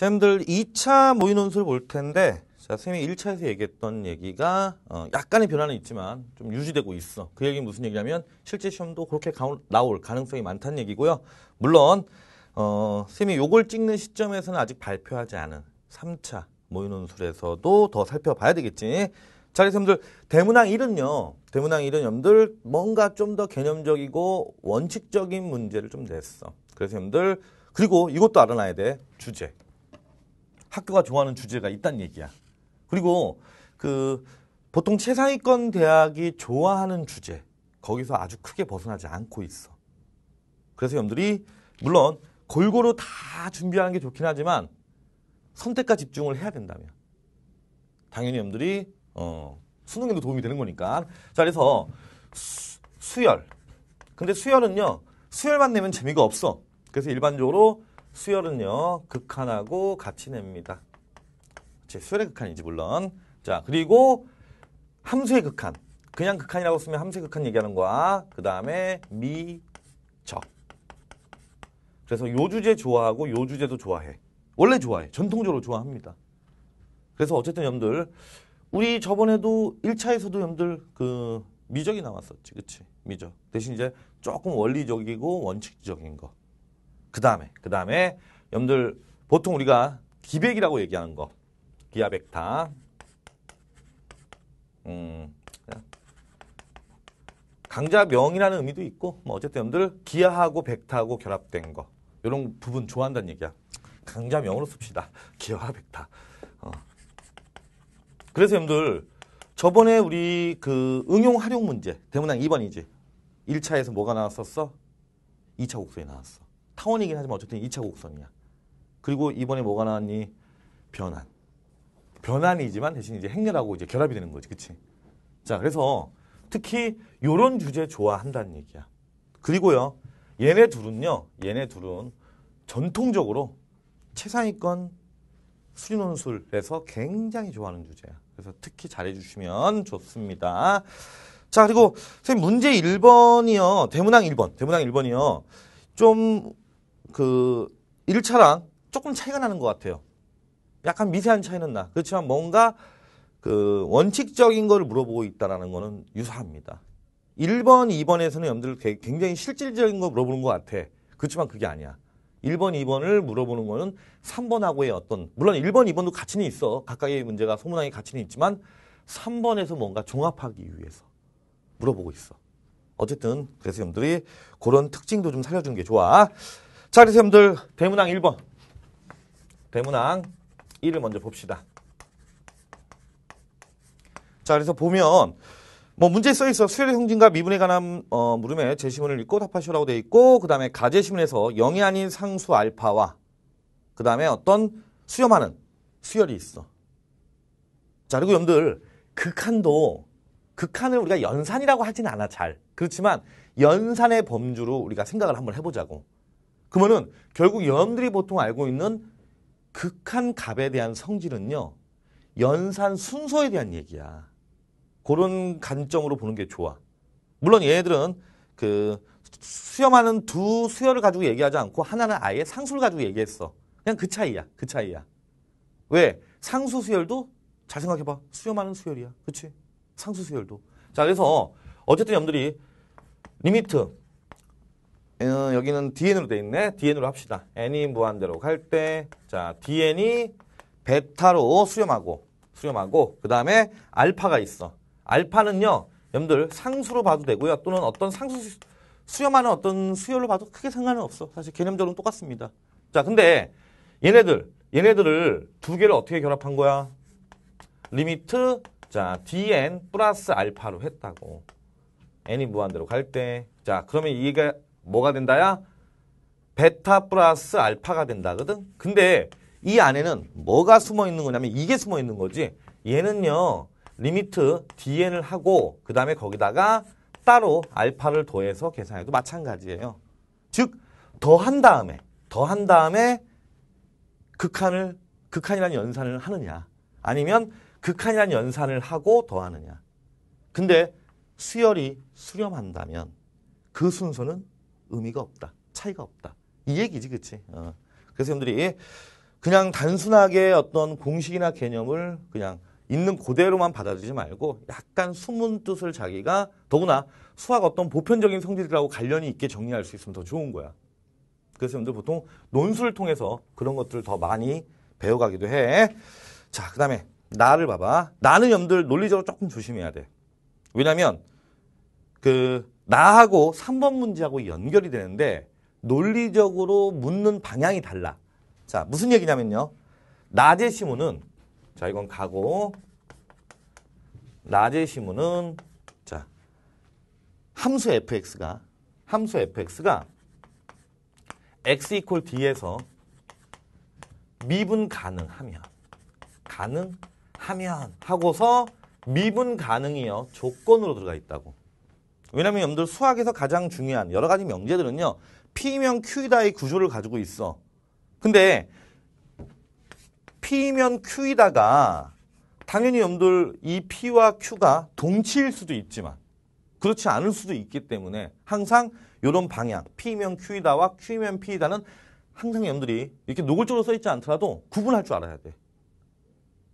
선생님들 2차 모의논술 볼 텐데 자, 선생님이 1차에서 얘기했던 얘기가 어, 약간의 변화는 있지만 좀 유지되고 있어. 그 얘기는 무슨 얘기냐면 실제 시험도 그렇게 가, 나올 가능성이 많다는 얘기고요. 물론 어, 선생님이 요걸 찍는 시점에서는 아직 발표하지 않은 3차 모의논술에서도 더 살펴봐야 되겠지. 자, 선생님들 대문항 1은요. 대문항 1은 여러분들 뭔가 좀 더 개념적이고 원칙적인 문제를 좀 냈어. 그래서 여러분들 그리고 이것도 알아놔야 돼. 주제. 학교가 좋아하는 주제가 있다는 얘기야. 그리고 그 보통 최상위권 대학이 좋아하는 주제 거기서 아주 크게 벗어나지 않고 있어. 그래서 여러분들이 물론 골고루 다 준비하는 게 좋긴 하지만 선택과 집중을 해야 된다면 당연히 여러분들이 어, 수능에도 도움이 되는 거니까. 자 그래서 수, 수열. 근데 수열은요 수열만 내면 재미가 없어. 그래서 일반적으로 수열은요 극한하고 같이 냅니다. 제 수열의 극한이지 물론. 자 그리고 함수의 극한. 그냥 극한이라고 쓰면 함수의 극한 얘기하는 거야. 그 다음에 미적. 그래서 요 주제 좋아하고 요 주제도 좋아해. 원래 좋아해. 전통적으로 좋아합니다. 그래서 어쨌든 염들 우리 저번에도 1차에서도 염들 그 미적이 나왔었지. 그치? 미적. 대신 이제 조금 원리적이고 원칙적인 거. 그 다음에, 그 다음에 여러분들 보통 우리가 기백이라고 얘기하는 거. 기아백타. 음, 강자명이라는 의미도 있고 뭐 어쨌든 여러분들 기아하고 백타하고 결합된 거. 이런 부분 좋아한다는 얘기야. 강자명으로 씁시다. 기아와 백타. 어. 그래서 여러분들 저번에 우리 그 응용 활용 문제 대문항 2번이지. 1차에서 뭐가 나왔었어? 2차 곡선이 나왔어. 타원이긴 하지만 어쨌든 2차 곡선이야. 그리고 이번에 뭐가 나왔니? 변환. 변환이지만 대신 이제 행렬하고 이제 결합이 되는 거지. 그치? 자, 그래서 특히 요런 주제 좋아한다는 얘기야. 그리고요. 얘네 둘은요. 얘네 둘은 전통적으로 최상위권 수리논술에서 굉장히 좋아하는 주제야. 그래서 특히 잘해주시면 좋습니다. 자, 그리고 선생님 문제 1번이요. 대문항 1번. 대문항 1번이요. 좀그 1차랑 조금 차이가 나는 것 같아요. 약간 미세한 차이는 나. 그렇지만 뭔가 그 원칙적인 걸 물어보고 있다라는 거는 유사합니다. 1번, 2번에서는 여러분들 굉장히 실질적인 걸 물어보는 것 같아. 그렇지만 그게 아니야. 1번, 2번을 물어보는 거는 3번하고의 어떤 물론 1번, 2번도 가치는 있어. 각각의 문제가 소문하게 가치는 있지만 3번에서 뭔가 종합하기 위해서 물어보고 있어. 어쨌든 그래서 여러분들이 그런 특징도 좀 살려주는 게 좋아. 자, 그래서 여러분들 대문항 1번. 대문항 1을 먼저 봅시다. 자, 그래서 보면 뭐 문제 에써 있어. 수혈의성진과 미분에 관한 어, 물음에 제시문을 읽고 답하시오라고 돼 있고 그다음에 가제시문에서 0이 아닌 상수 알파와 그다음에 어떤 수염하는수혈이 있어. 자, 그리고 여러분들 극한도 극한을 우리가 연산이라고 하진 않아 잘. 그렇지만 연산의 범주로 우리가 생각을 한번 해 보자고. 그러면은 결국 여러분들이 보통 알고 있는 극한 갑에 대한 성질은요. 연산 순서에 대한 얘기야. 그런 관점으로 보는 게 좋아. 물론 얘네들은 그 수염하는 두 수혈을 가지고 얘기하지 않고 하나는 아예 상수를 가지고 얘기했어. 그냥 그 차이야. 그 차이야. 왜? 상수 수혈도 잘 생각해봐. 수염하는 수혈이야. 그치? 상수 수혈도. 자, 그래서 어쨌든 여러분들이 리미트 어, 여기는 dn으로 돼 있네. dn으로 합시다. n이 무한대로 갈 때, 자, dn이 베타로 수렴하고, 수렴하고, 그 다음에 알파가 있어. 알파는요, 여러분들 상수로 봐도 되고요. 또는 어떤 상수, 수렴하는 어떤 수열로 봐도 크게 상관은 없어. 사실 개념적으로는 똑같습니다. 자, 근데 얘네들, 얘네들을 두 개를 어떻게 결합한 거야? 리미트, 자, dn 플러스 알파로 했다고. n이 무한대로 갈 때. 자, 그러면 이게 뭐가 된다야? 베타 플러스 알파가 된다거든? 근데 이 안에는 뭐가 숨어 있는 거냐면 이게 숨어 있는 거지. 얘는요. 리미트 dn을 하고 그 다음에 거기다가 따로 알파를 더해서 계산해도 마찬가지예요. 즉, 더한 다음에 더한 다음에 극한을 극한이라는 연산을 하느냐 아니면 극한이라는 연산을 하고 더하느냐 근데 수열이 수렴한다면 그 순서는 의미가 없다. 차이가 없다. 이 얘기지 그치? 어. 그래서 여러분들이 그냥 단순하게 어떤 공식이나 개념을 그냥 있는 그대로만 받아들이지 말고 약간 숨은 뜻을 자기가 더구나 수학 어떤 보편적인 성질들하고 관련이 있게 정리할 수 있으면 더 좋은 거야. 그래서 여러분들 보통 논술을 통해서 그런 것들을 더 많이 배워가기도 해. 자, 그 다음에 나를 봐봐. 나는 염들 논리적으로 조금 조심해야 돼. 왜냐면 그 나하고 3번 문제하고 연결이 되는데 논리적으로 묻는 방향이 달라. 자, 무슨 얘기냐면요. 낮의 시문은 자, 이건 가고 낮의 시문은 자, 함수 fx가 함수 fx가 x equal d에서 미분 가능하면 가능하면 하고서 미분 가능이요. 조건으로 들어가 있다고. 왜냐하면 여러분들 수학에서 가장 중요한 여러 가지 명제들은요. P면 Q이다의 구조를 가지고 있어. 근데 P면 Q이다가 당연히 여러분들 이 P와 Q가 동치일 수도 있지만 그렇지 않을 수도 있기 때문에 항상 이런 방향 P면 Q이다와 Q면 P이다는 항상 여러분들이 이렇게 노골적으로 써있지 않더라도 구분할 줄 알아야 돼.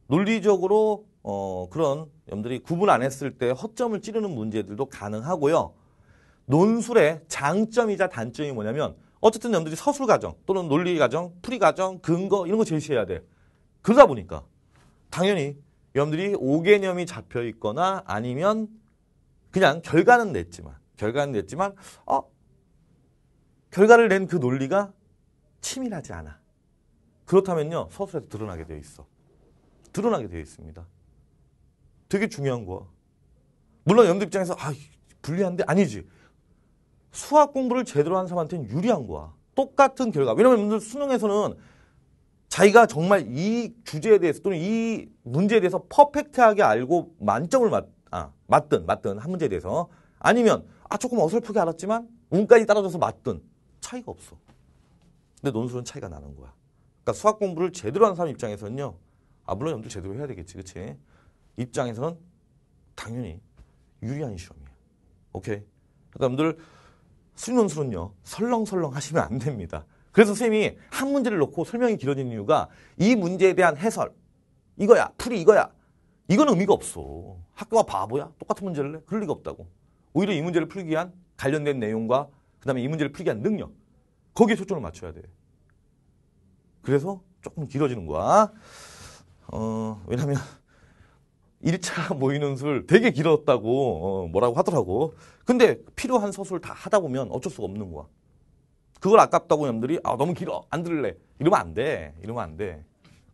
논리적으로 어, 그런 염들이 구분 안 했을 때 허점을 찌르는 문제들도 가능하고요. 논술의 장점이자 단점이 뭐냐면 어쨌든 염들이 서술 과정 또는 논리 과정, 풀이 과정, 근거 이런 거 제시해야 돼. 그러다 보니까 당연히 염들이오개념이 잡혀 있거나 아니면 그냥 결과는 냈지만 결과는 냈지만 어 결과를 낸 그 논리가 치밀하지 않아. 그렇다면요. 서술에서 드러나게 되어 있어. 드러나게 되어 있습니다. 되게 중요한 거야. 물론 연두 입장에서 아 불리한데 아니지. 수학 공부를 제대로 한 사람한테는 유리한 거야. 똑같은 결과. 왜냐면 여러분들 수능에서는 자기가 정말 이 주제에 대해서 또는 이 문제에 대해서 퍼펙트하게 알고 만점을 맞, 아, 맞든 맞든 한 문제에 대해서 아니면 아 조금 어설프게 알았지만 운까지 따라줘서 맞든 차이가 없어. 근데 논술은 차이가 나는 거야. 그러니까 수학 공부를 제대로 한 사람 입장에서는요. 아 물론 염두 제대로 해야 되겠지, 그치? 입장에서는 당연히 유리한 시험이에요. 오케이? 그러니까 여러분들 수능수는요 설렁설렁 하시면 안 됩니다. 그래서 선생님이 한 문제를 놓고 설명이 길어진 이유가 이 문제에 대한 해설 이거야 풀이 이거야 이건 의미가 없어. 학교가 바보야? 똑같은 문제를 내? 그럴 리가 없다고. 오히려 이 문제를 풀기 위한 관련된 내용과 그 다음에 이 문제를 풀기 위한 능력 거기에 초점을 맞춰야 돼. 그래서 조금 길어지는 거야. 어, 왜냐면 1차 모이는술 되게 길었다고 어, 뭐라고 하더라고. 근데 필요한 서술 다 하다 보면 어쩔 수가 없는 거야. 그걸 아깝다고 남들이 아 너무 길어 안 들을래 이러면 안 돼. 이러면 안 돼.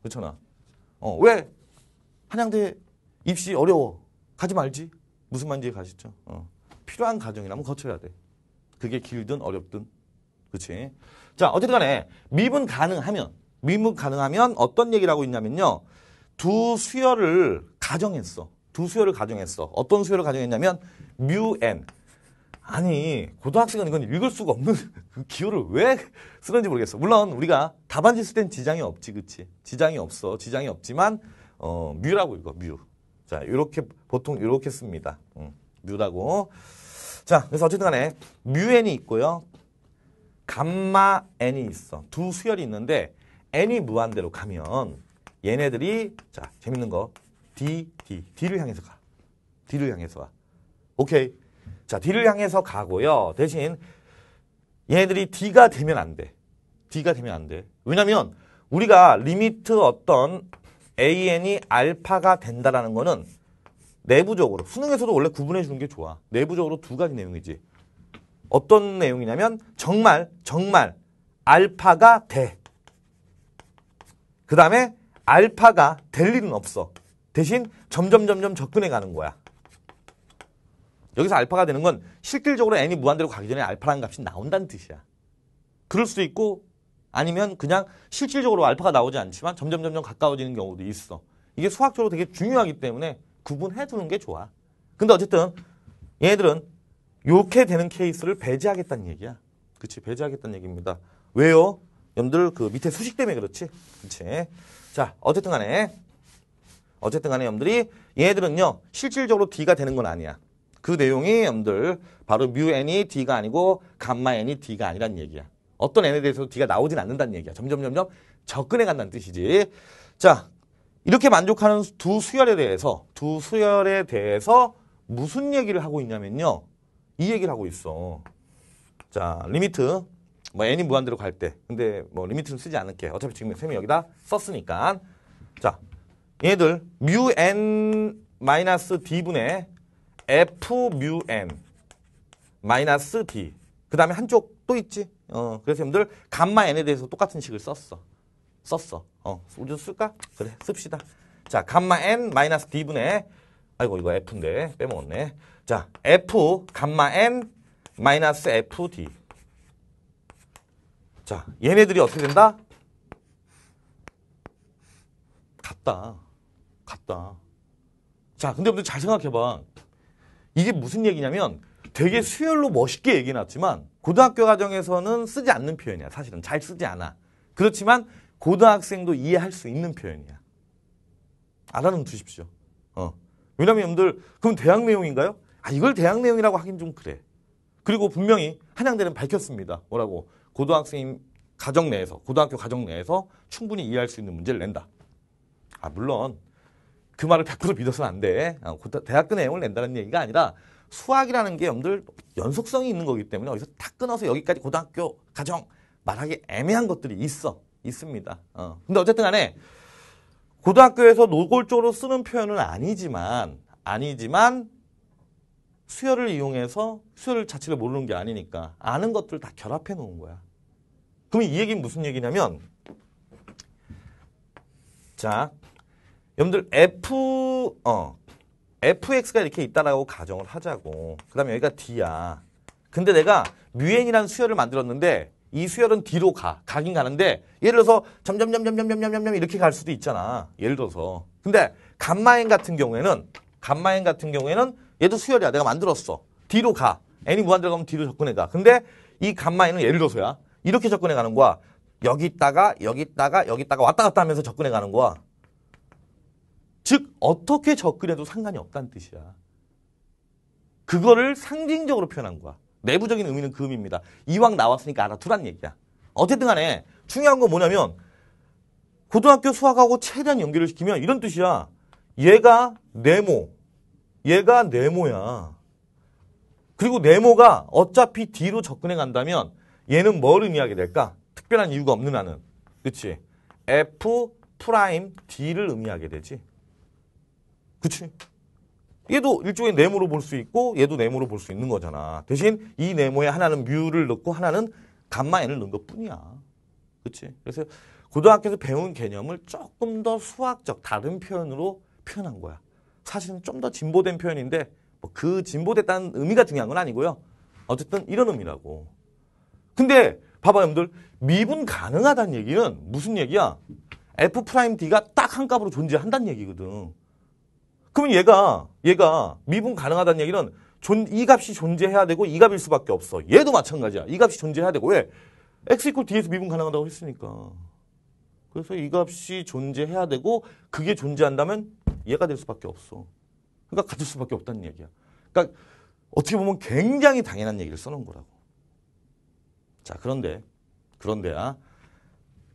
그렇잖아. 어, 왜 한양대 입시 어려워 가지 말지 무슨 말인지 가시죠. 어. 필요한 과정이라면 거쳐야 돼. 그게 길든 어렵든 그치자 어쨌든 간에 미분 가능하면 미분 가능하면 어떤 얘기를 하고 있냐면요. 두 수열을 가정했어. 두 수열을 가정했어. 어떤 수열을 가정했냐면 뮤 n. 아니 고등학생은 이건 읽을 수가 없는 그 기호를 왜 쓰는지 모르겠어. 물론 우리가 답안지 쓸땐 지장이 없지, 그치? 지장이 없어, 지장이 없지만 어, 뮤라고 읽어, 뮤. 자, 이렇게 보통 이렇게 씁니다. 음, 뮤라고. 자, 그래서 어쨌든간에 뮤 n이 있고요, 감마 n이 있어. 두 수열이 있는데 n이 무한대로 가면 얘네들이 자 재밌는 거 D, D, D를 향해서 가. D를 향해서 가. 오케이. 자 D를 향해서 가고요. 대신 얘네들이 D가 되면 안 돼. D가 되면 안 돼. 왜냐면 우리가 리미트 어떤 AN이 알파가 된다라는 거는 내부적으로 수능에서도 원래 구분해 주는 게 좋아. 내부적으로 두 가지 내용이지. 어떤 내용이냐면 정말 정말 알파가 돼. 그 다음에 알파가 될 일은 없어. 대신 점점 점점 접근해 가는 거야. 여기서 알파가 되는 건 실질적으로 n이 무한대로 가기 전에 알파라는 값이 나온다는 뜻이야. 그럴 수도 있고 아니면 그냥 실질적으로 알파가 나오지 않지만 점점 점점 가까워지는 경우도 있어. 이게 수학적으로 되게 중요하기 때문에 구분해 두는 게 좋아. 근데 어쨌든 얘네들은 요렇게 되는 케이스를 배제하겠다는 얘기야. 그치 배제하겠다는 얘기입니다. 왜요? 여러분들그 밑에 수식 때문에 그렇지. 그치 자, 어쨌든 간에 어쨌든 간에 여러분들이 얘들은요 실질적으로 D가 되는 건 아니야. 그 내용이 여러분들 바로 뮤 N이 D가 아니고 감마 N이 D가 아니란 얘기야. 어떤 N에 대해서 도 D가 나오진 않는다는 얘기야. 점점 점점 접근해 간다는 뜻이지. 자, 이렇게 만족하는 두 수열에 대해서 두 수열에 대해서 무슨 얘기를 하고 있냐면요. 이 얘기를 하고 있어. 자, 리미트 뭐 n이 무한대로 갈 때 근데 뭐 리미트는 쓰지 않을게 어차피 지금 쌤이 여기다 썼으니까 자 얘들 뮤 n 마이너스 d분의 f 뮤 n 마이너스 d 그 다음에 한쪽 또 있지 어 그래서 여러분들 감마 n에 대해서 똑같은 식을 썼어 썼어 어 우리도 쓸까? 그래 씁시다 자 감마 n 마이너스 d분의 아이고 이거 f인데 빼먹었네 자 f 감마 n 마이너스 fd 자, 얘네들이 어떻게 된다? 같다. 같다. 자, 근데 여러분들 잘 생각해봐. 이게 무슨 얘기냐면 되게 수열로 멋있게 얘기해놨지만 고등학교 과정에서는 쓰지 않는 표현이야. 사실은 잘 쓰지 않아. 그렇지만 고등학생도 이해할 수 있는 표현이야. 알아놓으십시오. 어. 왜냐면 여러분들 그럼 대학 내용인가요? 아 이걸 대학 내용이라고 하긴 좀 그래. 그리고 분명히 한양대는 밝혔습니다. 뭐라고 고등학생 가정 내에서 고등학교 가정 내에서 충분히 이해할 수 있는 문제를 낸다. 아 물론 그 말을 100% 믿어서는 안 돼. 아, 대학교 내용을 낸다는 얘기가 아니라 수학이라는 게염러분들 연속성이 있는 거기 때문에 여기서 탁 끊어서 여기까지 고등학교 가정 말하기 애매한 것들이 있어 있습니다. 어. 근데 어쨌든 간에 고등학교에서 노골적으로 쓰는 표현은 아니지만 아니지만 수혈을 이용해서 수열 자체를 모르는 게 아니니까 아는 것들을 다 결합해 놓은 거야. 그럼 이 얘기는 무슨 얘기냐면 자, 여러분들 f 어 fx가 이렇게 있다라고 가정을 하자고. 그다음에 여기가 d야. 근데 내가 뮤엔이라는 수혈을 만들었는데 이수혈은 뒤로 가. 가긴 가는데 예를 들어서 점점점점점점점점 이렇게 갈 수도 있잖아. 예를 들어서. 근데 감마엔 같은 경우에는 감마엔 같은 경우에는 얘도 수열이야. 내가 만들었어. 뒤로 가. n이 무한대로 가면 뒤로 접근해가. 근데 이감마에는 예를 들어서야 이렇게 접근해 가는 거야. 여기 있다가 여기 있다가 여기 있다가 왔다 갔다 하면서 접근해 가는 거야. 즉 어떻게 접근해도 상관이 없다는 뜻이야. 그거를 상징적으로 표현한 거야. 내부적인 의미는 그 의미입니다. 이왕 나왔으니까 알아두란 얘기야. 어쨌든 간에 중요한 건 뭐냐면 고등학교 수학하고 최대한 연결을 시키면 이런 뜻이야. 얘가 네모, 얘가 네모야. 그리고 네모가 어차피 D로 접근해 간다면 얘는 뭘 의미하게 될까? 특별한 이유가 없는 나는. 그치? F 프라임 D를 의미하게 되지. 그치? 얘도 일종의 네모로 볼 수 있고 얘도 네모로 볼 수 있는 거잖아. 대신 이 네모에 하나는 뮤를 넣고 하나는 감마 n을 넣은 것뿐이야. 그치? 그래서 고등학교에서 배운 개념을 조금 더 수학적 다른 표현으로 표현한 거야. 사실은 좀 더 진보된 표현인데 뭐그 진보됐다는 의미가 중요한 건 아니고요. 어쨌든 이런 의미라고. 근데 봐봐요, 여러분들. 미분 가능하다는 얘기는 무슨 얘기야? f 프라임 d가 딱 한 값으로 존재한다는 얘기거든. 그러면 얘가 얘가 미분 가능하다는 얘기는 존, 이 값이 존재해야 되고 이 값일 수밖에 없어. 얘도 마찬가지야. 이 값이 존재해야 되고 왜? x 이퀄 d에서 미분 가능하다고 했으니까. 그래서 이 값이 존재해야 되고 그게 존재한다면 이해가될 수밖에 없어. 그러니까 가질 수밖에 없다는 얘기야. 그러니까 어떻게 보면 굉장히 당연한 얘기를 써놓은 거라고. 자, 그런데, 그런데, 야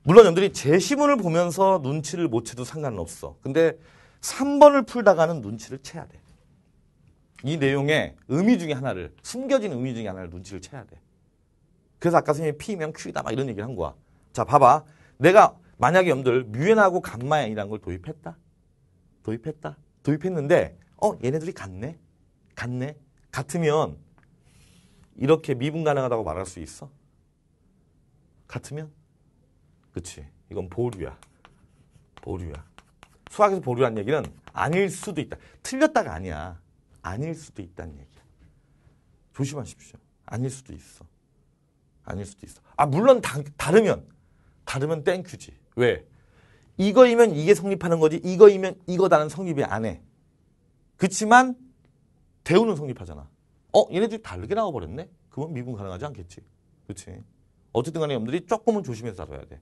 물론 여러분들이 제 시문을 보면서 눈치를 못 채도 상관은 없어. 근데 3번을 풀다가는 눈치를 채야 돼. 이 내용의 의미 중에 하나를, 숨겨진 의미 중에 하나를 눈치를 채야 돼. 그래서 아까 선생님이 P면 Q이다 막 이런 얘기를 한 거야. 자, 봐봐. 내가 만약에 여러분들 뮤엔하고 감마엔이라는 걸 도입했다. 도입했다. 도입했는데 어 얘네들이 갔네갔네 같으면 이렇게 미분 가능하다고 말할 수 있어? 같으면? 그치. 이건 보류야. 보류야. 수학에서 보류한 얘기는 아닐 수도 있다. 틀렸다가 아니야. 아닐 수도 있다는 얘기야. 조심하십시오. 아닐 수도 있어. 아닐 수도 있어. 아 물론 다, 다르면 다르면 땡큐지. 왜? 이거이면 이게 성립하는 거지 이거이면 이거다는 성립이 안 해. 그치만 대우는 성립하잖아. 어 얘네들이 다르게 나와버렸네. 그건 미분 가능하지 않겠지. 그치 어쨌든 간에 여러분들이 조금은 조심해서 다뤄야 돼.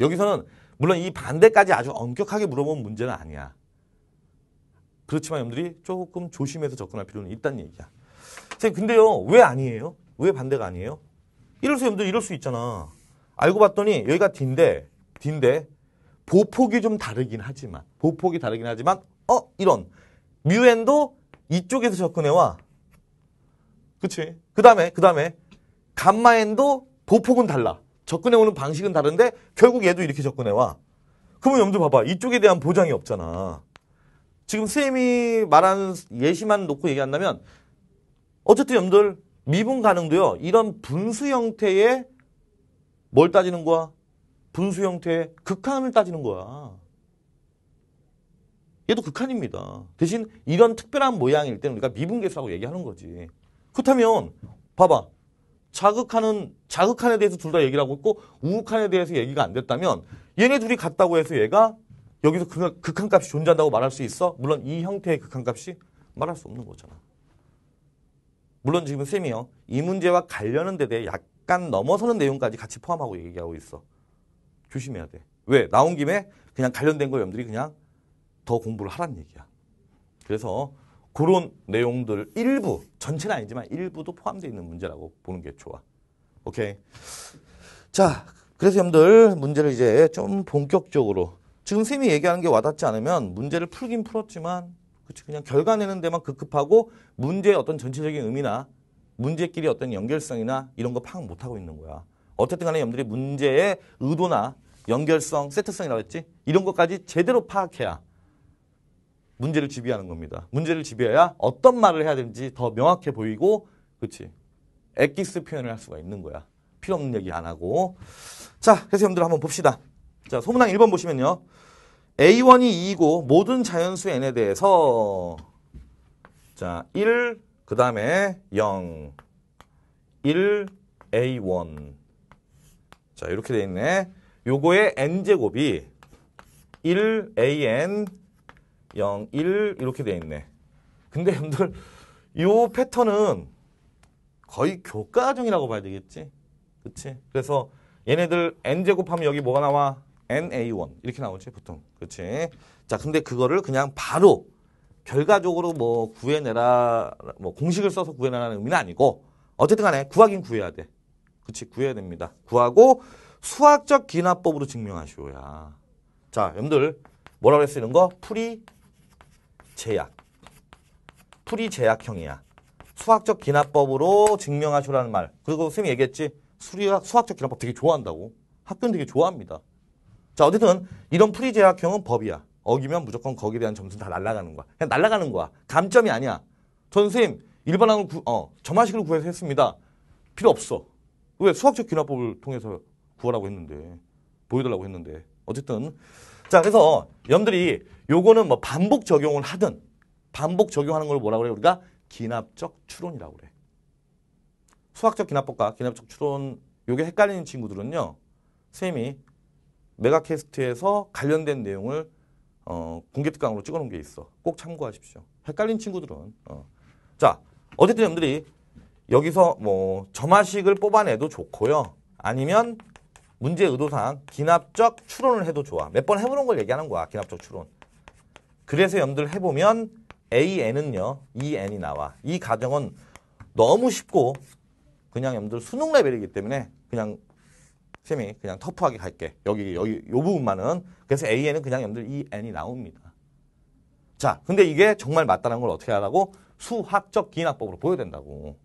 여기서는 물론 이 반대까지 아주 엄격하게 물어본 문제는 아니야. 그렇지만 여러분들이 조금 조심해서 접근할 필요는 있다는 얘기야. 선생님 근데요 왜 아니에요? 왜 반대가 아니에요? 이럴 수 여러분들 이럴 수 있잖아. 알고 봤더니 여기가 딘데딘데 보폭이 좀 다르긴 하지만 보폭이 다르긴 하지만 어 이런 뮤엔도 이쪽에서 접근해와 그치 그 다음에 그 다음에 감마엔도 보폭은 달라 접근해오는 방식은 다른데 결국 얘도 이렇게 접근해와 그러면 염두 봐봐 이쪽에 대한 보장이 없잖아 지금 쌤이 말하는 예시만 놓고 얘기한다면 어쨌든 염들 미분 가능도요 이런 분수 형태의 뭘 따지는 거야 분수 형태의 극한을 따지는 거야. 얘도 극한입니다. 대신 이런 특별한 모양일 때는 우리가 미분계수라고 얘기하는 거지. 그렇다면 봐봐. 자극하는 자극한에 대해서 둘 다 얘기를 하고 있고 우극한에 대해서 얘기가 안 됐다면 얘네 둘이 같다고 해서 얘가 여기서 극한값이 존재한다고 말할 수 있어? 물론 이 형태의 극한값이 말할 수 없는 거잖아. 물론 지금 쌤이요. 이 문제와 관련된 데 대해 약간 넘어서는 내용까지 같이 포함하고 얘기하고 있어. 조심해야 돼. 왜? 나온 김에 그냥 관련된 거 여러분들이 그냥 더 공부를 하란 얘기야. 그래서 그런 내용들 일부, 전체는 아니지만 일부도 포함되어 있는 문제라고 보는 게 좋아. 오케이. 자, 그래서 여러분들 문제를 이제 좀 본격적으로 지금 쌤이 얘기하는 게 와닿지 않으면 문제를 풀긴 풀었지만 그치 그냥 결과 내는 데만 급급하고 문제의 어떤 전체적인 의미나 문제끼리 어떤 연결성이나 이런 거 파악 못하고 있는 거야. 어쨌든 간에 여러분들이 문제의 의도나 연결성, 세트성이라고 했지? 이런 것까지 제대로 파악해야 문제를 지배하는 겁니다. 문제를 지배해야 어떤 말을 해야 되는지 더 명확해 보이고 그치? 엑기스 표현을 할 수가 있는 거야. 필요 없는 얘기 안 하고 자, 그래서 여러분들 한번 봅시다. 자, 소문항 1번 보시면요. A1이 2이고 모든 자연수 n에 대해서 자, 1, 그 다음에 0, 1, A1 자, 이렇게 돼 있네. 요거의 n제곱이 1an 0, 1 이렇게 돼 있네. 근데 여러분들 요 패턴은 거의 교과정이라고 봐야 되겠지? 그치? 그래서 얘네들 n제곱하면 여기 뭐가 나와? na1 이렇게 나오지 보통. 그치? 자 근데 그거를 그냥 바로 결과적으로 뭐 구해내라 뭐 공식을 써서 구해내라는 의미는 아니고 어쨌든 간에 구하긴 구해야 돼. 그치 구해야 됩니다. 구하고 수학적 기나법으로 증명하시오야. 자, 여러분들 뭐라고 했어 이런 거? 풀이 제약. 풀이 제약형이야. 수학적 기나법으로 증명하시오라는 말. 그리고 선생님이 얘기했지. 수리학, 수학적 기나법 되게 좋아한다고. 학교는 되게 좋아합니다. 자, 어쨌든 이런 풀이 제약형은 법이야. 어기면 무조건 거기에 대한 점수는 다 날아가는 거야. 그냥 날아가는 거야. 감점이 아니야. 전 선생님 일반학원 구, 어, 점화식을 구해서 했습니다. 필요 없어. 왜 수학적 귀납법을 통해서 구하라고 했는데 보여달라고 했는데 어쨌든 자 그래서 여러분들이 요거는 뭐 반복 적용을 하든 반복 적용하는 걸 뭐라 그래 요 우리가 귀납적 추론이라고 그래 수학적 귀납법과귀납적 추론 요게 헷갈리는 친구들은요 쌤이 메가캐스트에서 관련된 내용을 어, 공개 특강으로 찍어놓은 게 있어 꼭 참고하십시오 헷갈린 친구들은 어. 자 어쨌든 여러분들이 여기서 뭐 점화식을 뽑아내도 좋고요. 아니면 문제 의도상 기납적 추론을 해도 좋아. 몇 번 해보는 걸 얘기하는 거야. 기납적 추론. 그래서 염두를 해보면 AN은요. EN이 나와. 이 과정은 너무 쉽고 그냥 염두를 수능 레벨이기 때문에 그냥 쌤이 그냥 터프하게 갈게. 여기 여기 요 부분만은 그래서 AN은 그냥 염두를 EN이 나옵니다. 자, 근데 이게 정말 맞다는 걸 어떻게 하라고? 수학적 기납법으로 보여야 된다고.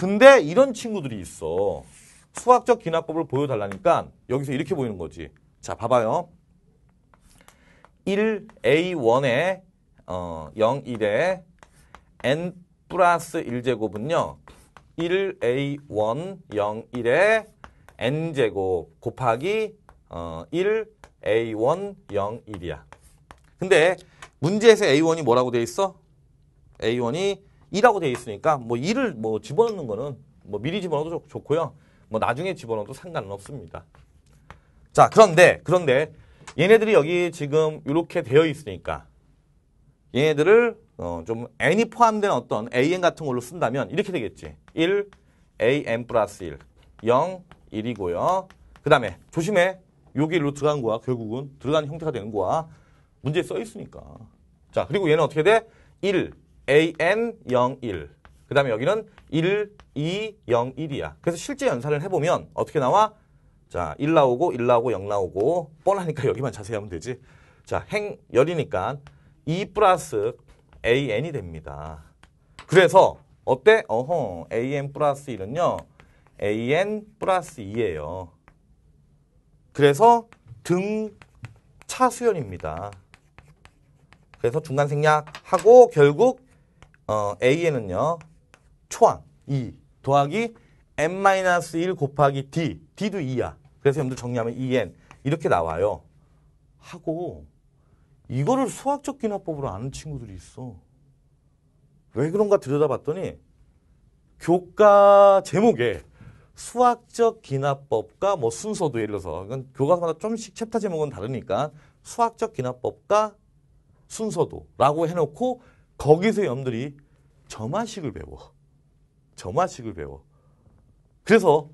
근데 이런 친구들이 있어. 수학적 귀납법을 보여달라니까 여기서 이렇게 보이는 거지. 자, 봐봐요. 1A1에 어, 0, 1에 n 플러스 1제곱은요. 1A1, 0, 1에 n제곱 곱하기 어, 1A1, 0, 1이야. 근데 문제에서 A1이 뭐라고 돼 있어? A1이 이라고 되어 있으니까 뭐이를뭐 집어넣는 거는 뭐 미리 집어넣어도 좋, 고요뭐 나중에 집어넣어도 상관은 없습니다. 자, 그런데 그런데 얘네들이 여기 지금 이렇게 되어 있으니까 얘네들을 어, 좀 n이 포함된 어떤 an 같은 걸로 쓴다면 이렇게 되겠지. 1, a m 플러스 1, 0, 1이고요. 그 다음에 조심해. 여기 일로 들어간 거야. 결국은 들어간 형태가 되는 거야. 문제에 써 있으니까. 자, 그리고 얘는 어떻게 돼? 1, AN01. 그 다음에 여기는 1201이야. 그래서 실제 연산을 해보면 어떻게 나와? 자, 1 나오고 1 나오고 0 나오고 뻔하니까 여기만 자세히 하면 되지. 자, 행 열이니까 2 플러스 AN이 됩니다. 그래서 어때? 어허, AN 플러스 1은요. AN 플러스 2예요. 그래서 등 차수열입니다. 그래서 중간 생략하고 결국 어, A에는요. 초항 2 더하기 m 1 곱하기 d, d도 2야. 그래서 여러분들 정리하면 e n 이렇게 나와요. 하고 이거를 수학적 기납법으로 아는 친구들이 있어. 왜 그런가 들여다봤더니 교과 제목에 수학적 기납법과 뭐 순서도 예를 들어서 이건 교과마다 서 좀씩 챕터 제목은 다르니까 수학적 기납법과 순서도라고 해놓고 거기서 염들이 점화식을 배워. 점화식을 배워. 그래서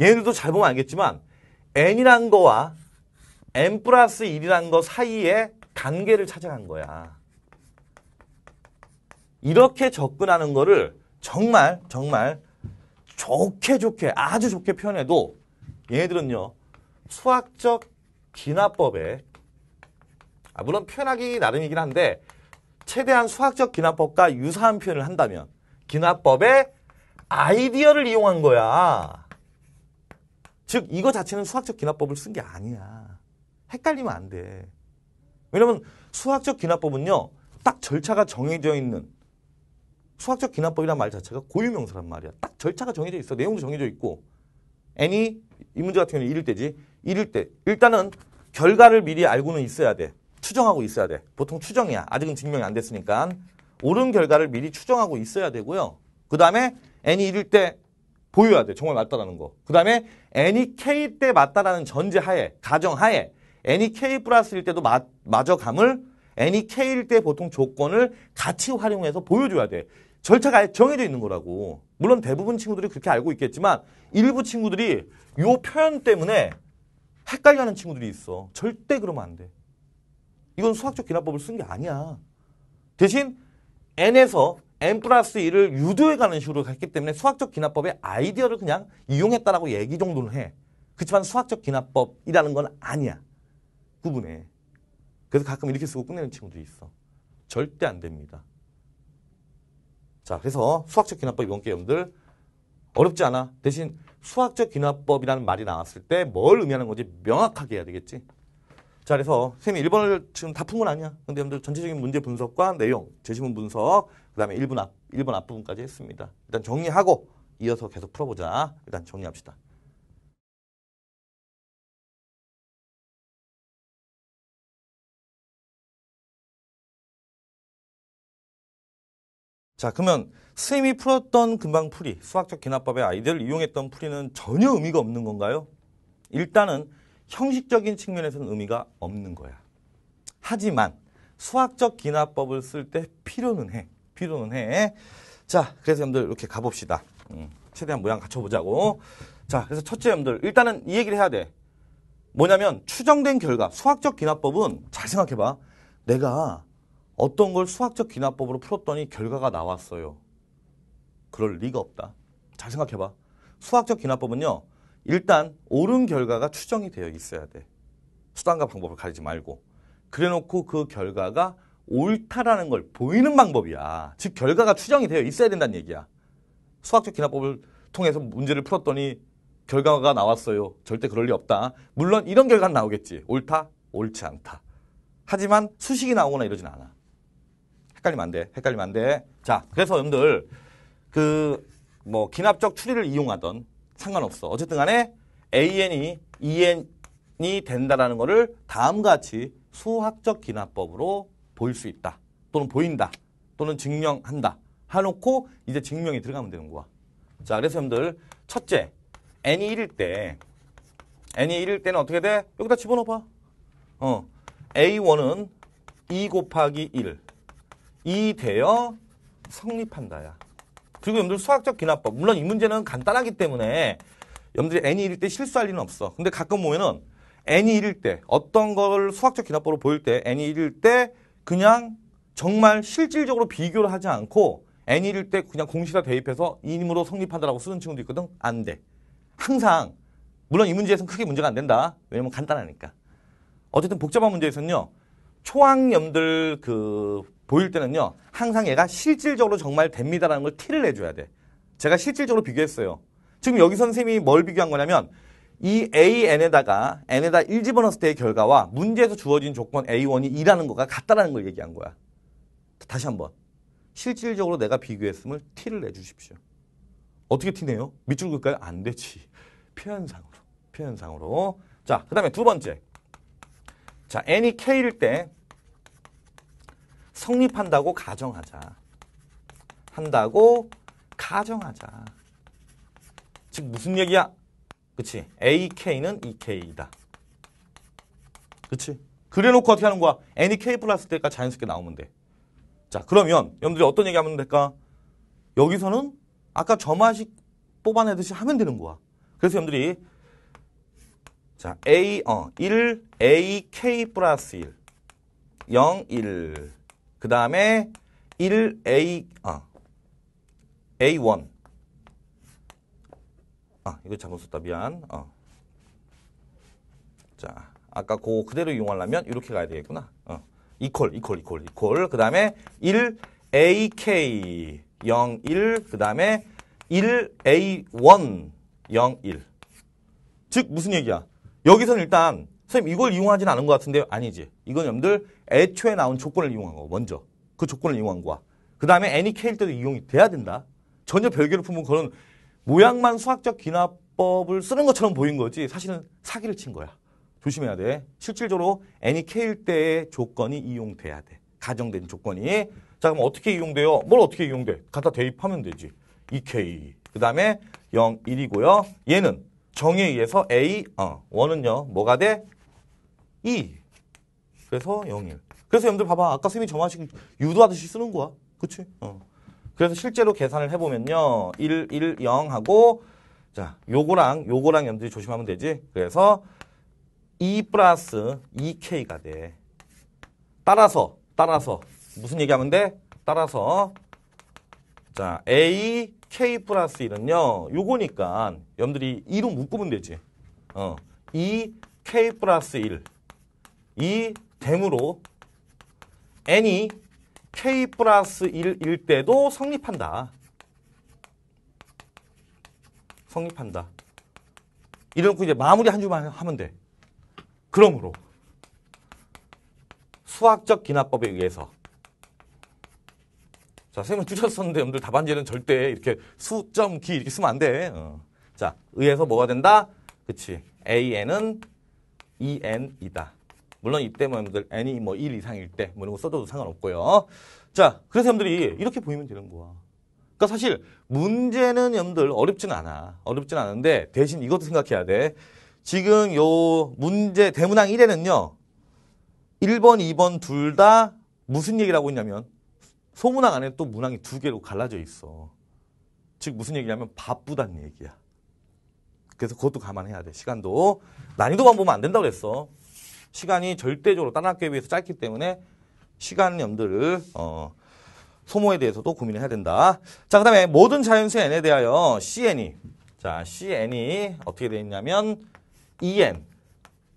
얘네들도 잘 보면 알겠지만 n이란 거와 n 플러스 1이란 거 사이에 단계를 찾아간 거야. 이렇게 접근하는 거를 정말 정말 좋게 좋게 아주 좋게 표현해도 얘네들은요 수학적 기나법에 아 물론 표현하기 나름이긴 한데 최대한 수학적 기납법과 유사한 표현을 한다면 기납법의 아이디어를 이용한 거야. 즉 이거 자체는 수학적 기납법을 쓴 게 아니야. 헷갈리면 안 돼. 왜냐면 수학적 기납법은요. 딱 절차가 정해져 있는 수학적 기납법이란 말 자체가 고유명사란 말이야. 딱 절차가 정해져 있어. 내용도 정해져 있고. 애니 이 문제 같은 경우는 이일 때지. 이일 때. 일단은 결과를 미리 알고는 있어야 돼. 추정하고 있어야 돼. 보통 추정이야. 아직은 증명이 안 됐으니까. 옳은 결과를 미리 추정하고 있어야 되고요. 그 다음에 n이 1일 때 보여야 돼. 정말 맞다라는 거. 그 다음에 n이 k 때 맞다라는 전제하에, 가정하에 n이 k 플러스 1 때도 맞, 맞아감을 n이 k일 때 보통 조건을 같이 활용해서 보여줘야 돼. 절차가 정해져 있는 거라고. 물론 대부분 친구들이 그렇게 알고 있겠지만 일부 친구들이 요 표현 때문에 헷갈려하는 친구들이 있어. 절대 그러면 안 돼. 이건 수학적 기납법을 쓴 게 아니야. 대신 n에서 n 플러스 1을 유도해가는 식으로 갔기 때문에 수학적 기납법의 아이디어를 그냥 이용했다라고 얘기 정도는 해. 그렇지만 수학적 기납법이라는 건 아니야. 구분해. 그래서 가끔 이렇게 쓰고 끝내는 친구들이 있어. 절대 안 됩니다. 자, 그래서 수학적 기납법 이번 게임들 어렵지 않아. 대신 수학적 기납법이라는 말이 나왔을 때 뭘 의미하는 건지 명확하게 해야 되겠지. 자, 그래서 선생님 1번을 지금 다 푼 건 아니야. 근데 여러분들 전체적인 문제 분석과 내용, 제시문 분석, 그 다음에 1분 앞, 1번 앞부분까지 했습니다. 일단 정리하고 이어서 계속 풀어보자. 일단 정리합시다. 자 그러면 선생님이 풀었던 금방풀이 수학적 개납법의아이디어를 이용했던 풀이는 전혀 의미가 없는 건가요? 일단은 형식적인 측면에서는 의미가 없는 거야. 하지만 수학적 기나법을 쓸 때 필요는 해. 필요는 해. 자, 그래서 여러분들 이렇게 가봅시다. 음, 최대한 모양 갖춰보자고. 자, 그래서 첫째 여러분들 일단은 이 얘기를 해야 돼. 뭐냐면 추정된 결과, 수학적 기나법은 잘 생각해봐. 내가 어떤 걸 수학적 기나법으로 풀었더니 결과가 나왔어요. 그럴 리가 없다. 잘 생각해봐. 수학적 기나법은요. 일단 옳은 결과가 추정이 되어 있어야 돼. 수단과 방법을 가리지 말고. 그래놓고 그 결과가 옳다라는 걸 보이는 방법이야. 즉 결과가 추정이 되어 있어야 된다는 얘기야. 수학적 기납법을 통해서 문제를 풀었더니 결과가 나왔어요. 절대 그럴 리 없다. 물론 이런 결과는 나오겠지. 옳다, 옳지 않다. 하지만 수식이 나오거나 이러진 않아. 헷갈리면 안 돼. 헷갈리면 안 돼. 자, 그래서 여러분들 그뭐 기납적 추리를 이용하던 상관없어. 어쨌든 간에 AN이 EN이 된다라는 거를 다음과 같이 수학적 기납법으로 보일 수 있다. 또는 보인다. 또는 증명한다. 해놓고 이제 증명이 들어가면 되는 거야. 자, 그래서 여러분들 첫째, n이 1일 때 n이 1일 때는 어떻게 돼? 여기다 집어넣어봐. 어, a1은 2 e 곱하기 1, 2 되어 성립한다야. 그리고 여러분들 수학적 기납법 물론 이 문제는 간단하기 때문에 여러분들이 n이 1일 때 실수할 리는 없어. 근데 가끔 보면은 n이 1일 때 어떤 걸 수학적 기납법으로 보일 때 n이 1일 때 그냥 정말 실질적으로 비교를 하지 않고 n이 1일 때 그냥 공시다 대입해서 이름으로 성립한다라고 쓰는 친구도 있거든. 안 돼. 항상 물론 이 문제에서는 크게 문제가 안 된다. 왜냐면 간단하니까. 어쨌든 복잡한 문제에서는요. 초학염들 그 보일 때는요. 항상 얘가 실질적으로 정말 됩니다라는 걸 티를 내줘야 돼. 제가 실질적으로 비교했어요. 지금 여기 선생님이 뭘 비교한 거냐면 이 AN에다가 N에다 1 집어넣었을 때의 결과와 문제에서 주어진 조건 A1이 2라는 거가 같다라는 걸 얘기한 거야. 다시 한번. 실질적으로 내가 비교했음을 티를 내주십시오. 어떻게 티내요? 밑줄 긋까요? 안 되지. 표현상으로. 표현상으로. 자, 그 다음에 두 번째. 자, N이 K일 때 성립한다고 가정하자. 한다고 가정하자. 즉 무슨 얘기야? 그치? AK는 EK이다. 그치? 그래놓고 어떻게 하는 거야? n e k 플러스 때가 자연스럽게 나오면 돼. 자 그러면 여러분들이 어떤 얘기하면 될까? 여기서는 아까 점화식 뽑아내듯이 하면 되는 거야. 그래서 여러분들이 자 A 어 1 AK 플러스 1 0 1그 다음에 1A, 아, A1. 아, 이거 잘못 썼다. 미안. 어. 자, 아까 그 그대로 이용하려면 이렇게 가야 되겠구나. 어. 이퀄, 이퀄, 이퀄, 이퀄. 그 다음에 1AK 01. 그 다음에 1A1 01. 즉, 무슨 얘기야? 여기서는 일단, 선생님 이걸 이용하진 않은 것 같은데요? 아니지. 이건 여러분들 애초에 나온 조건을 이용한 거 먼저 그 조건을 이용한 거야. 그 다음에 애니 케일 때도 이용이 돼야 된다. 전혀 별개로 품은 그런 모양만 수학적 귀납법을 쓰는 것처럼 보인 거지 사실은 사기를 친 거야. 조심해야 돼. 실질적으로 애니 케일 때의 조건이 이용돼야 돼. 가정된 조건이. 자 그럼 어떻게 이용돼요? 뭘 어떻게 이용돼? 갖다 대입하면 되지. 2K. E 그 다음에 0, 1이고요. 얘는 정에 의해서 A, 어, 원은요. 뭐가 돼? 2. E. 그래서 0일. 그래서 여러분들 봐봐. 아까 쌤이 점화식 유도하듯이 쓰는 거야. 그치? 어. 그래서 실제로 계산을 해보면요. 1, 1, 0하고 자 요거랑 요거랑 여러분들이 조심하면 되지. 그래서 2 e 플러스 2K가 돼. 따라서 따라서 무슨 얘기하면 돼? 따라서 자 A K 플러스 1은요. 요거니까 여러분들이 2로 묶으면 되지. 어, 2 e, K 플러스 1 2 e, 되므로 n이 k 플러스 1일 때도 성립한다. 성립한다. 이러고 이제 마무리 한 주만 하면 돼. 그러므로 수학적 기납법에 의해서 자, 쌤은 줄였었는데 여러분들 답안지는 절대 이렇게 수점 기 이렇게 쓰면 안 돼. 어. 자, 의해서 뭐가 된다? 그치. AN은 EN이다. 물론 이때 뭐여러분 n이 뭐1 이상일 때뭐 이런 거 써줘도 상관없고요. 자, 그래서 여러분들이 이렇게 보이면 되는 거야. 그러니까 사실 문제는 여러분들 어렵진 않아. 어렵진 않은데 대신 이것도 생각해야 돼. 지금 요 문제 대문항 1에는요. 1번, 2번 둘 다 무슨 얘기를 하고 있냐면 소문항 안에 또 문항이 두 개로 갈라져 있어. 즉 무슨 얘기냐면 바쁘다는 얘기야. 그래서 그것도 감안해야 돼. 시간도 난이도만 보면 안 된다고 그랬어. 시간이 절대적으로 다른 학교에 비해서 짧기 때문에 시간 염두를 어, 소모에 대해서도 고민을 해야 된다. 자, 그 다음에 모든 자연수의 n에 대하여 cn이 자, cn이 어떻게 되어 있냐면 en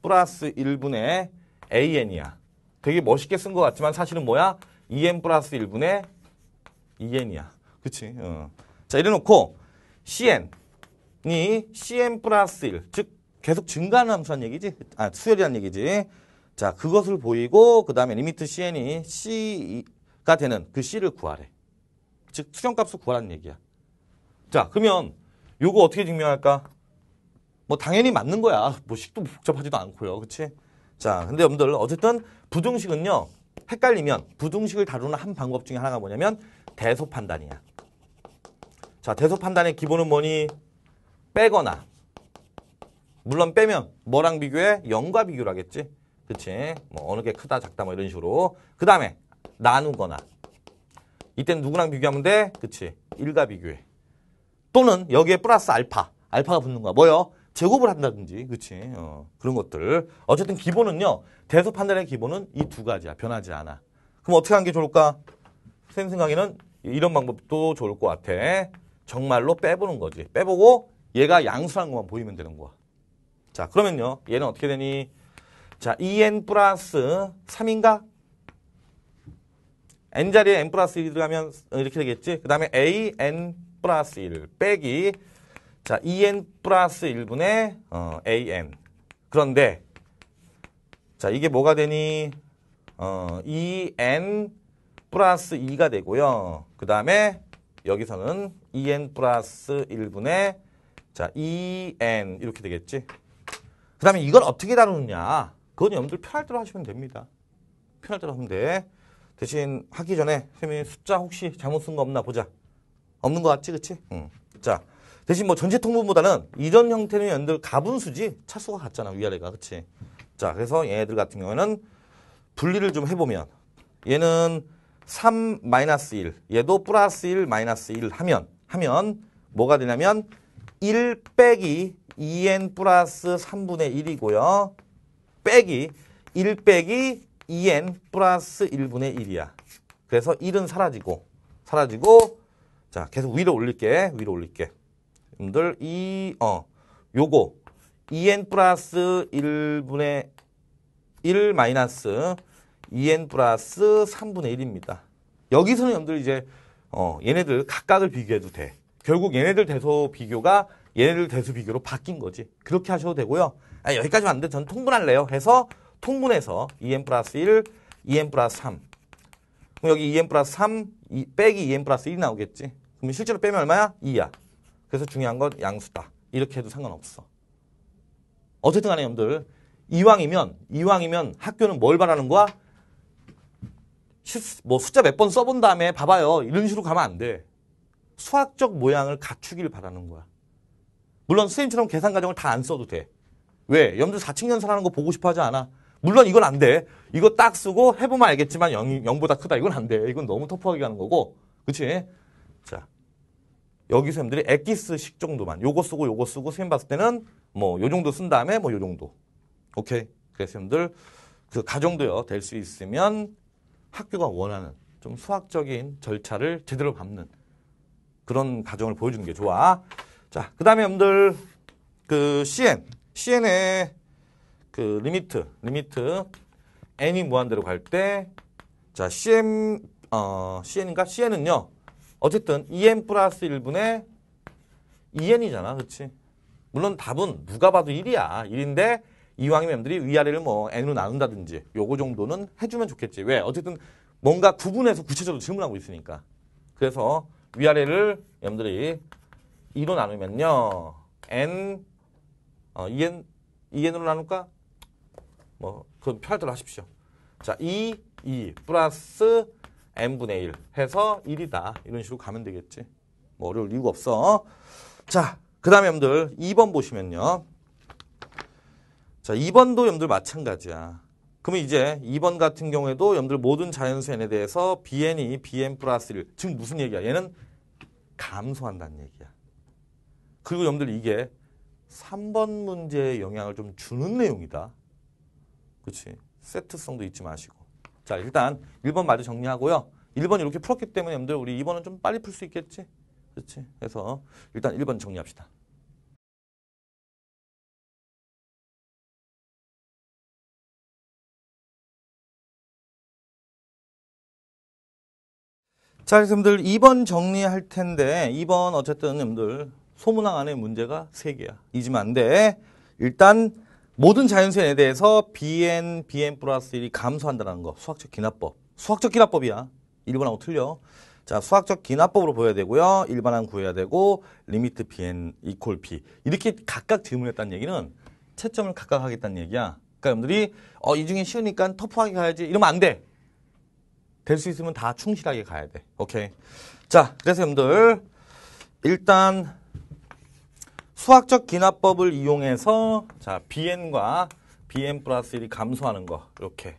플러스 1분의 an이야. 되게 멋있게 쓴 것 같지만 사실은 뭐야? en 플러스 1분의 en이야. 그치? 어. 자, 이래놓고 cn이 cn 플러스 1, 즉 계속 증가하는 함수란 얘기지? 아, 수열이란 얘기지. 자, 그것을 보이고 그 다음에 리미트 cn이 c가 되는 그 c를 구하래. 즉, 수정값을 구하라는 얘기야. 자, 그러면 요거 어떻게 증명할까? 뭐 당연히 맞는 거야. 뭐 식도 복잡하지도 않고요. 그치? 자, 근데 여러분들 어쨌든 부등식은요. 헷갈리면 부등식을 다루는 한 방법 중에 하나가 뭐냐면 대소 판단이야. 자, 대소 판단의 기본은 뭐니? 빼거나 물론 빼면 뭐랑 비교해? 0과 비교를 하겠지. 그치? 뭐 어느 게 크다 작다 뭐 이런 식으로. 그 다음에 나누거나. 이때는 누구랑 비교하면 돼? 그치? 1과 비교해. 또는 여기에 플러스 알파. 알파가 붙는 거야. 뭐요? 제곱을 한다든지. 그치? 어, 그런 것들. 어쨌든 기본은요. 대소 판단의 기본은 이 두 가지야. 변하지 않아. 그럼 어떻게 하는 게 좋을까? 선생님 생각에는 이런 방법도 좋을 것 같아. 정말로 빼보는 거지. 빼보고 얘가 양수라는 것만 보이면 되는 거야. 자, 그러면요. 얘는 어떻게 되니? 자, en 플러스 3인가? n 자리에 n 플러스 1이 들어가면 이렇게 되겠지? 그 다음에 a n 플러스 1 빼기 자, en 플러스 1분의 어, an. 그런데 자, 이게 뭐가 되니? 어, en 플러스 2가 되고요. 그 다음에 여기서는 en 플러스 1분의 자, en 이렇게 되겠지? 그 다음에 이걸 어떻게 다루느냐. 그건 여러분들 편할 대로 하시면 됩니다. 편할 대로 하면 돼. 대신 하기 전에 선생님 숫자 혹시 잘못 쓴 거 없나 보자. 없는 거 같지 그치? 응. 자 대신 뭐 전체 통분보다는 이런 형태는 분들 가분수지 차수가 같잖아 위아래가 그치? 자 그래서 얘네들 같은 경우에는 분리를 좀 해보면 얘는 3 1 얘도 플러스 1 1 하면 하면 뭐가 되냐면 1 빼기 2n 플러스 3분의 1이고요. 빼기 1 빼기 2n 플러스 1분의 1이야. 그래서 1은 사라지고 사라지고 자 계속 위로 올릴게 위로 올릴게 여러분들 이 어 요거 2n 플러스 1분의 1 마이너스 2n 플러스 3분의 1입니다. 여기서는 여러분들 이제 어 얘네들 각각을 비교해도 돼. 결국 얘네들 대소 비교가 얘네들 대수 비교로 바뀐 거지. 그렇게 하셔도 되고요. 아, 여기까지 왔는데 저는 통분할래요. 해서 통분해서 2n e 플러스 1, 2n e 플러스 3. 그럼 여기 2n e 플러스 3 2, 빼기 2n 플러스 1이 나오겠지. 그럼 실제로 빼면 얼마야? 2야. 그래서 중요한 건 양수다. 이렇게 해도 상관없어. 어쨌든 간에 여러분들 이왕이면 이왕이면 학교는 뭘 바라는 거야? 뭐 숫자 몇 번 써본 다음에 봐봐요. 이런 식으로 가면 안 돼. 수학적 모양을 갖추길 바라는 거야. 물론 선생님처럼 계산 과정을 다 안 써도 돼. 왜? 염두 4층 연산하는 거 보고 싶어 하지 않아. 물론 이건 안 돼. 이거 딱 쓰고 해보면 알겠지만 0, 보다 크다. 이건 안 돼. 이건 너무 터프하게 가는 거고. 그치? 자. 여기서 여러분들이 액기스식 정도만. 요거 쓰고 요거 쓰고 선생님 봤을 때는 뭐 요 정도 쓴 다음에 뭐 요 정도. 오케이. 그래서 여러분들 그 가정도요. 될 수 있으면 학교가 원하는 좀 수학적인 절차를 제대로 밟는 그런 가정을 보여주는 게 좋아. 자, 그 다음에 여러분들, 그, CN. CN의 그, 리미트. 리미트. N이 무한대로 갈 때, 자, c n 어, CN인가? CN은요, 어쨌든 e m 플러스 1분의 EN이잖아. 그치? 물론 답은 누가 봐도 1이야. 1인데, 이왕이면 여들이 위아래를 뭐 N으로 나눈다든지, 요거 정도는 해주면 좋겠지. 왜? 어쨌든 뭔가 구분해서 구체적으로 질문하고 있으니까. 그래서 위아래를 여들이 2로 나누면요. n 어, 2n 2n으로 나눌까? 뭐 그건 표할대로 하십시오. 자, 2 e, 2 e 플러스 n분의 1 해서 1이다. 이런 식으로 가면 되겠지. 뭐 어려울 이유가 없어. 자, 그 다음에 여러분들 2번 보시면요. 자, 2번도 여러분들 마찬가지야. 그러면 이제 2번 같은 경우에도 여러분들 모든 자연수 n에 대해서 bn이 bn 플러스 1. 지금 무슨 얘기야? 얘는 감소한다는 얘기야. 그리고 여러분들 이게 3번 문제에 영향을 좀 주는 내용이다. 그렇지. 세트성도 잊지 마시고. 자, 일단 1번 마저 정리하고요. 1번 이렇게 풀었기 때문에 여러분들 우리 2번은 좀 빨리 풀 수 있겠지? 그렇지. 그래서 일단 1번 정리합시다. 자, 여러분들 2번 정리할 텐데 2번 어쨌든 여러분들 소문항 안에 문제가 세개야 잊으면 안 돼. 일단 모든 자연수에 대해서 bn, bn 플러스 1이 감소한다는 거. 수학적 기납법. 수학적 기납법이야. 1번하고 틀려. 자, 수학적 기납법으로 보여야 되고요. 일반항 구해야 되고 리미트 bn 이퀄 p. 이렇게 각각 질문했다는 얘기는 채점을 각각 하겠다는 얘기야. 그러니까 여러분들이 어, 이 중에 쉬우니까 터프하게 가야지 이러면 안 돼. 될 수 있으면 다 충실하게 가야 돼. 오케이. 자, 그래서 여러분들 일단 수학적 기납법을 이용해서 자 bn과 bn 플러스 1이 감소하는 거 이렇게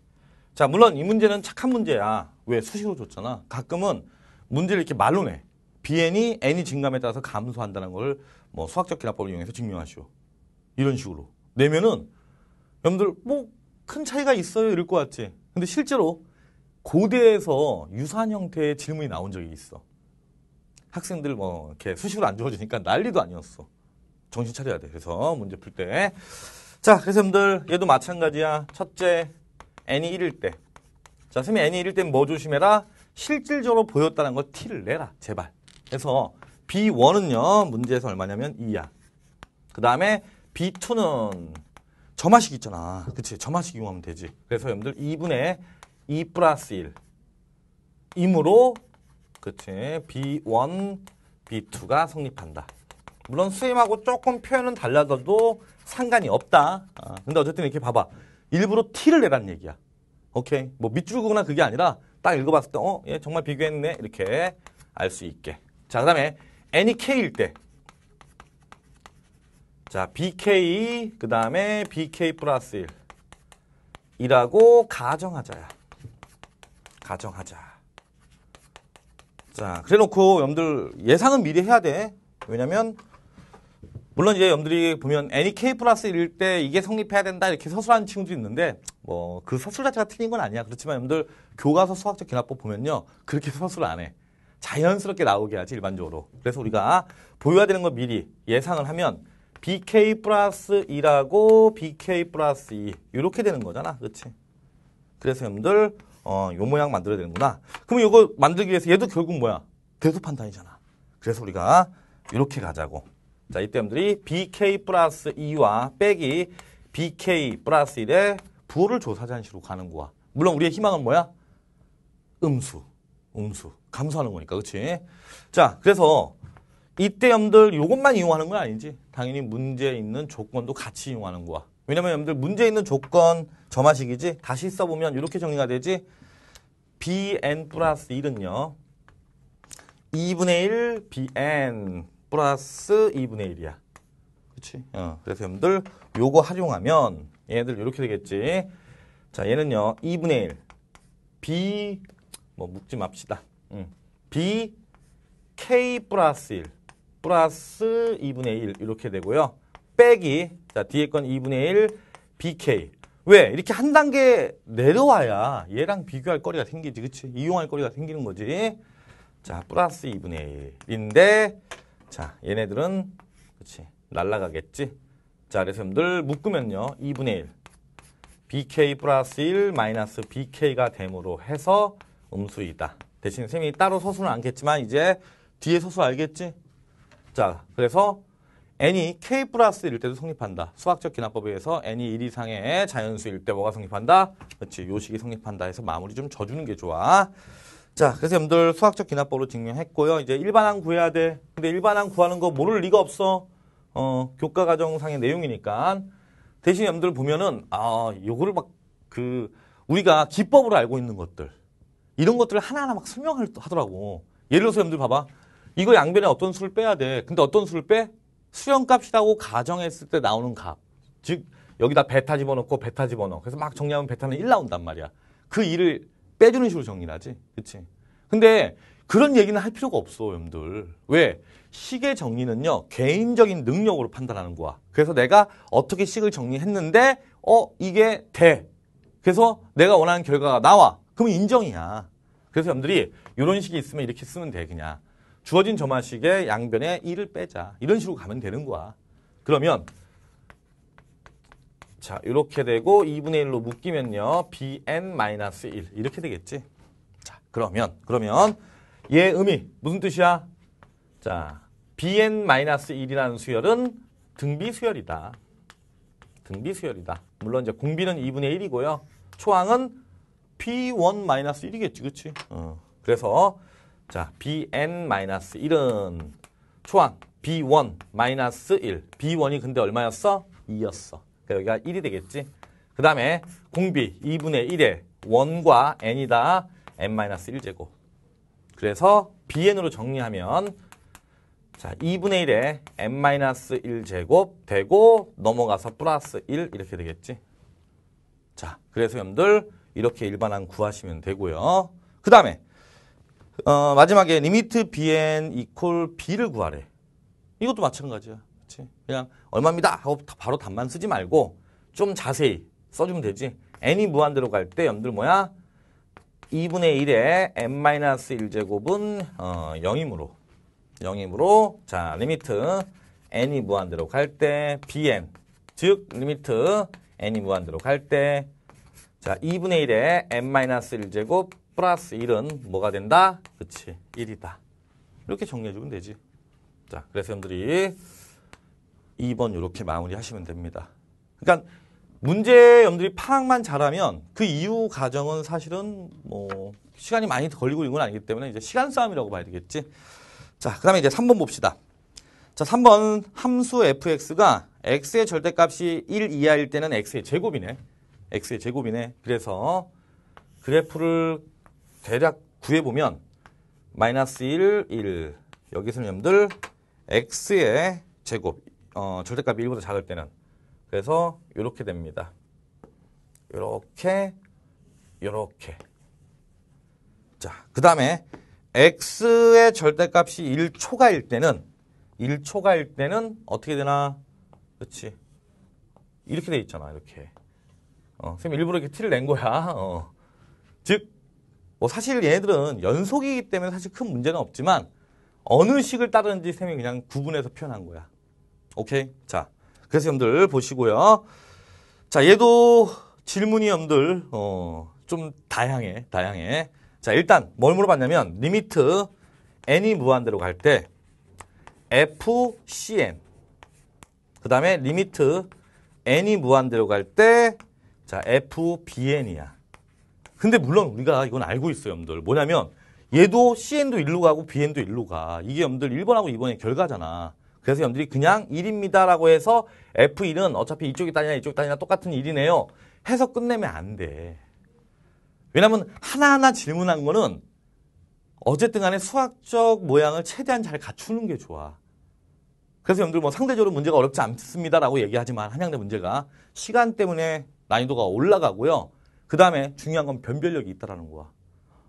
자 물론 이 문제는 착한 문제야 왜수시로 줬잖아 가끔은 문제를 이렇게 말로 내 bn이 n이 증감에 따라서 감소한다는 걸 뭐 수학적 기납법을 이용해서 증명하시오 이런 식으로 내면은 여러분들 뭐 큰 차이가 있어요 이럴 것 같지 근데 실제로 고대에서 유사한 형태의 질문이 나온 적이 있어 학생들 뭐 이렇게 수식으로 안 주어지니까 난리도 아니었어 정신 차려야 돼. 그래서 문제 풀 때. 자, 그래서 여러분들 얘도 마찬가지야. 첫째, n이 1일 때. 자, 선생님 n이 1일 때 뭐 조심해라? 실질적으로 보였다는 거 t를 내라. 제발. 그래서 b1은요. 문제에서 얼마냐면 2야. 그 다음에 b2는 점화식 있잖아. 그치? 점화식 이용하면 되지. 그래서 여러분들 2분의 2 플러스 1. 임으로 그치? b1, b2가 성립한다. 물론 수임하고 조금 표현은 달라져도 상관이 없다. 아, 근데 어쨌든 이렇게 봐봐. 일부러 티를 내라는 얘기야. 오케이. 뭐 밑줄 그거나 그게 아니라 딱 읽어봤을 때 어? 얘 정말 비교했네. 이렇게 알 수 있게. 자, 그 다음에 n이 e k일 때 자, BK, 그 다음에 BK 플러스 1. 이라고 가정하자야. 가정하자. 자, 그래 놓고 여러분들 예상은 미리 해야 돼. 왜냐면 물론 이제 여러분들이 보면 n 니 e K 플러스 일때 이게 성립해야 된다 이렇게 서술하는 친구도 있는데 뭐 그 서술 자체가 틀린 건 아니야. 그렇지만 여러분들 교과서 수학적 기납법 보면요. 그렇게 서술을 안 해. 자연스럽게 나오게 하지 일반적으로. 그래서 우리가 보유해야 되는 거 미리 예상을 하면 BK 플러스 2라고 BK 플러스 2 이렇게 되는 거잖아. 그렇지? 그래서 여러분들 어, 요 모양 만들어야 되는구나. 그럼 이거 만들기 위해서 얘도 결국 뭐야? 대수 판단이잖아. 그래서 우리가 이렇게 가자고. 자, 이때 여들이 BK 플러스 2와 빼기 BK 플러스 1의 부호를 조사하는 식으로 가는 거야. 물론 우리의 희망은 뭐야? 음수, 음수. 감소하는 거니까, 그치? 자, 그래서 이때 염들 이것만 이용하는 건 아니지. 당연히 문제 있는 조건도 같이 이용하는 거야. 왜냐면 여러분들 문제 있는 조건 점화식이지. 다시 써보면 이렇게 정리가 되지. bn 플러스 1은요. 2분의 1 bn 플러스 2분의 1이야. 그치? 어, 그래서 여러분들 요거 활용하면 얘들 이렇게 되겠지. 자, 얘는요. 2분의 1. B, 뭐묶지 맙시다. 음. B, K 플러스 1. 플러스 2분의 1 이렇게 되고요. 빼기, 자 뒤에 건 2분의 1, BK. 왜? 이렇게 한 단계 내려와야 얘랑 비교할 거리가 생기지, 그치? 이용할 거리가 생기는 거지. 자, 플러스 2분의 1인데 자, 얘네들은 그렇지. 날라가겠지. 자, 레슨서들 묶으면요. 2분의 1. bk 플러스 1 마이너스 bk가 됨으로 해서 음수이다. 대신 쌤이 따로 서수는 않겠지만 이제 뒤에 서수 알겠지? 자, 그래서 n이 k 플러스 1일 때도 성립한다. 수학적 기납법에 의해서 n이 1 이상의 자연수일 때 뭐가 성립한다? 그렇지, 요식이 성립한다 해서 마무리 좀 져주는 게 좋아. 자, 그래서 여러분들 수학적 기납법으로 증명했고요. 이제 일반항 구해야 돼. 근데 일반항 구하는 거 모를 리가 없어. 어, 교과 과정상의 내용이니까. 대신 여러분들 보면은, 아, 요거를 막, 그, 우리가 기법으로 알고 있는 것들. 이런 것들을 하나하나 막 설명을 하더라고. 예를 들어서 여러분들 봐봐. 이거 양변에 어떤 수를 빼야 돼. 근데 어떤 수를 빼? 수형값이라고 가정했을 때 나오는 값. 즉, 여기다 베타 집어넣고 베타 집어넣어. 그래서 막 정리하면 베타는 1 나온단 말이야. 그 일을 빼주는 식으로 정리를 하지. 그치? 근데 그런 얘기는 할 필요가 없어, 여러분들. 왜? 식의 정리는요, 개인적인 능력으로 판단하는 거야. 그래서 내가 어떻게 식을 정리했는데, 어, 이게 돼. 그래서 내가 원하는 결과가 나와. 그러면 인정이야. 그래서 여러분들이 이런 식이 있으면 이렇게 쓰면 돼, 그냥. 주어진 점화식의 양변에 1을 빼자. 이런 식으로 가면 되는 거야. 그러면 자, 이렇게 되고 2분의 1로 묶이면요. bn-1 이렇게 되겠지. 자, 그러면 그러면 얘 의미 무슨 뜻이야? 자, bn-1이라는 수열은 등비 수열이다. 등비 수열이다. 물론 이제 공비는 2분의 1이고요. 초항은 p1-1이겠지. 그치 어. 그래서 자, bn-1은 초항 b1-1. b1이 근데 얼마였어? 2였어. 여기가 1이 되겠지. 그 다음에 공비 2분의 1에 1과 n이다. n-1제곱. 그래서 bn으로 정리하면 자 2분의 1에 n-1제곱 되고 넘어가서 플러스 1 이렇게 되겠지. 자 그래서 여러분들 이렇게 일반항 구하시면 되고요. 그 다음에 어, 마지막에 리미트 bn 이퀄 b를 구하래. 이것도 마찬가지야. 그렇지. 그냥 얼마입니다 하고 바로 답만 쓰지 말고 좀 자세히 써주면 되지. n이 무한대로 갈때 염들 뭐야? 2분의 1에 n-1제곱은 어, 0이므로 0이므로 자 리미트 n이 무한대로 갈 때 bn 즉 리미트 n이 무한대로 갈때자 2분의 1에 n-1제곱 플러스 1은 뭐가 된다? 그치 1이다 이렇게 정리해주면 되지 자 그래서 여러분들이 2번 이렇게 마무리하시면 됩니다. 그러니까 문제 의 염들이 파악만 잘하면 그 이후 과정은 사실은 뭐 시간이 많이 걸리고 있는 건 아니기 때문에 이제 시간 싸움이라고 봐야 되겠지. 자, 그다음에 이제 3번 봅시다. 자, 3번 함수 fx가 x의 절대값이 1 이하일 때는 x의 제곱이네. x의 제곱이네. 그래서 그래프를 대략 구해보면 마이너스 1, 1 여기서는 여러분들 x의 제곱 어, 절대값이 1보다 작을 때는 그래서 이렇게 됩니다. 이렇게 이렇게 자, 그 다음에 x의 절대값이 1초가일 때는 1초가일 때는 어떻게 되나? 그렇지. 이렇게 돼 있잖아. 이렇게. 어, 선생님 일부러 이렇게 티를 낸 거야. 어. 즉, 뭐 사실 얘네들은 연속이기 때문에 사실 큰 문제는 없지만 어느 식을 따르는지 선생님이 그냥 구분해서 표현한 거야. 오케이. 자, 그래서 여러분들 보시고요. 자, 얘도 질문이 여러분들 어, 좀 다양해, 다양해. 자, 일단 뭘 물어봤냐면 리미트 n이 무한대로 갈 때 FCN 그 다음에 리미트 n이 무한대로 갈 때 자, FBN이야. 근데 물론 우리가 이건 알고 있어요, 여러분들. 뭐냐면 얘도 CN도 일로 가고 BN도 일로 가. 이게 여러분들 1번하고 2번의 결과잖아. 그래서 여러분들이 그냥 1입니다라고 해서 F1은 어차피 이쪽이 단이나 이쪽 단이냐 똑같은 1이네요. 해서 끝내면 안 돼. 왜냐면 하나하나 질문한 거는 어쨌든 간에 수학적 모양을 최대한 잘 갖추는 게 좋아. 그래서 여러분들 뭐 상대적으로 문제가 어렵지 않습니다라고 얘기하지만 한양대 문제가 시간 때문에 난이도가 올라가고요. 그 다음에 중요한 건 변별력이 있다라는 거야.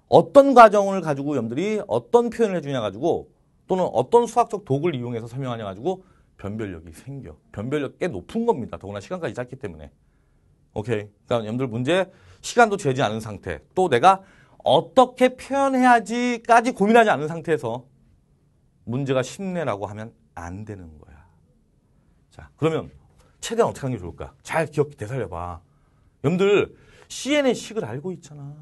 어떤 과정을 가지고 여러분들이 어떤 표현을 해주냐 가지고 또는 어떤 수학적 독을 이용해서 설명하냐 가지고 변별력이 생겨. 변별력 꽤 높은 겁니다. 더구나 시간까지 짧기 때문에. 오케이. 그러니까 여러분들 문제 시간도 재지 않은 상태. 또 내가 어떻게 표현해야지까지 고민하지 않은 상태에서 문제가 쉽네라고 하면 안 되는 거야. 자, 그러면 최대한 어떻게 하는 게 좋을까? 잘 기억 되살려봐. 여러분들 CNN식을 알고 있잖아.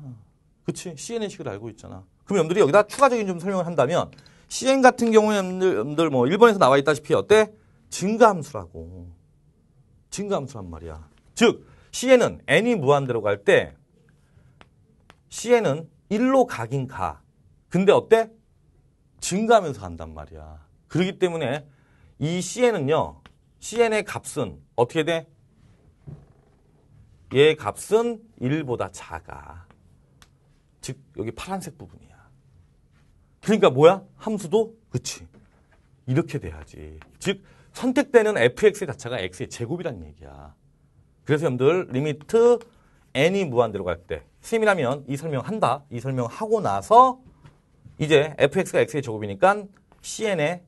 그치? CNN식을 알고 있잖아. 그럼 여러분들이 여기다 추가적인 좀 설명을 한다면 CN 같은 경우에 여뭐 일본에서 나와 있다시피 어때? 증가함수라고. 증가함수란 말이야. 즉 Cn은 n이 무한대로 갈 때 Cn은 1로 가긴 가. 근데 어때? 증가하면서 간단 말이야. 그러기 때문에 이 Cn은요. Cn의 값은 어떻게 돼? 얘 값은 1보다 작아. 즉 여기 파란색 부분이 그러니까 뭐야? 함수도 그치. 이렇게 돼야지. 즉 선택되는 fx 의 자체가 x의 제곱이라는 얘기야. 그래서 여러분들 리미트 n이 무한대로 갈때 심이라면 이 설명한다. 이 설명하고 나서 이제 fx가 x의 제곱이니까 cn의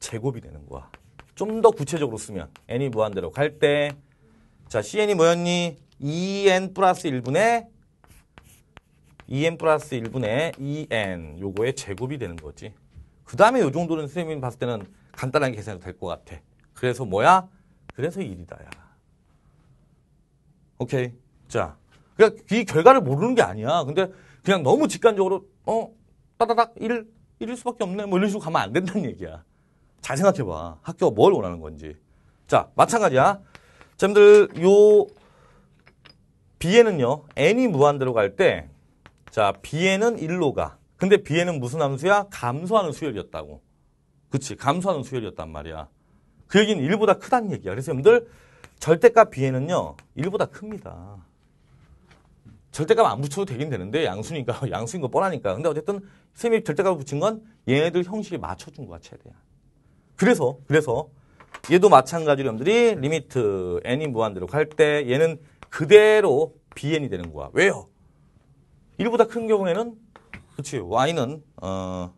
제곱이 되는 거야. 좀 더 구체적으로 쓰면 n이 무한대로 갈 때 자 cn이 뭐였니? 2n e 플러스 1분의 2n e 플러스 1분의 2n e 요거의 제곱이 되는 거지. 그 다음에 요 정도는 선생님이 봤을 때는 간단하게 계산이 될것 같아. 그래서 뭐야? 그래서 1이다. 야. 오케이. 자. 그니까이 결과를 모르는 게 아니야. 근데 그냥 너무 직관적으로 어? 따다닥 1, 1일 수밖에 없네. 뭐 이런 식으로 가면 안 된다는 얘기야. 잘 생각해봐. 학교가 뭘 원하는 건지. 자, 마찬가지야. 자, 여러분들 요 B에는요. N이 무한대로 갈때 자, b에는 1로 가. 근데 b에는 무슨 함수야? 감소하는 수열이었다고. 그치, 감소하는 수열이었단 말이야. 그 얘기는 1보다 크다는 얘기야. 그래서 여러분들 절대값 b에는요, 1보다 큽니다. 절대값 안 붙여도 되긴 되는데 양수니까 양수인 거 뻔하니까 근데 어쨌든 쌤이 절대값을 붙인 건 얘네들 형식에 맞춰준 거야 최대한 그래서 그래서 얘도 마찬가지로 여러분들이 리미트 n이 무한대로 갈 때 얘는 그대로 bn이 되는 거야 왜요? 1보다 큰 경우에는 그치 y는 어,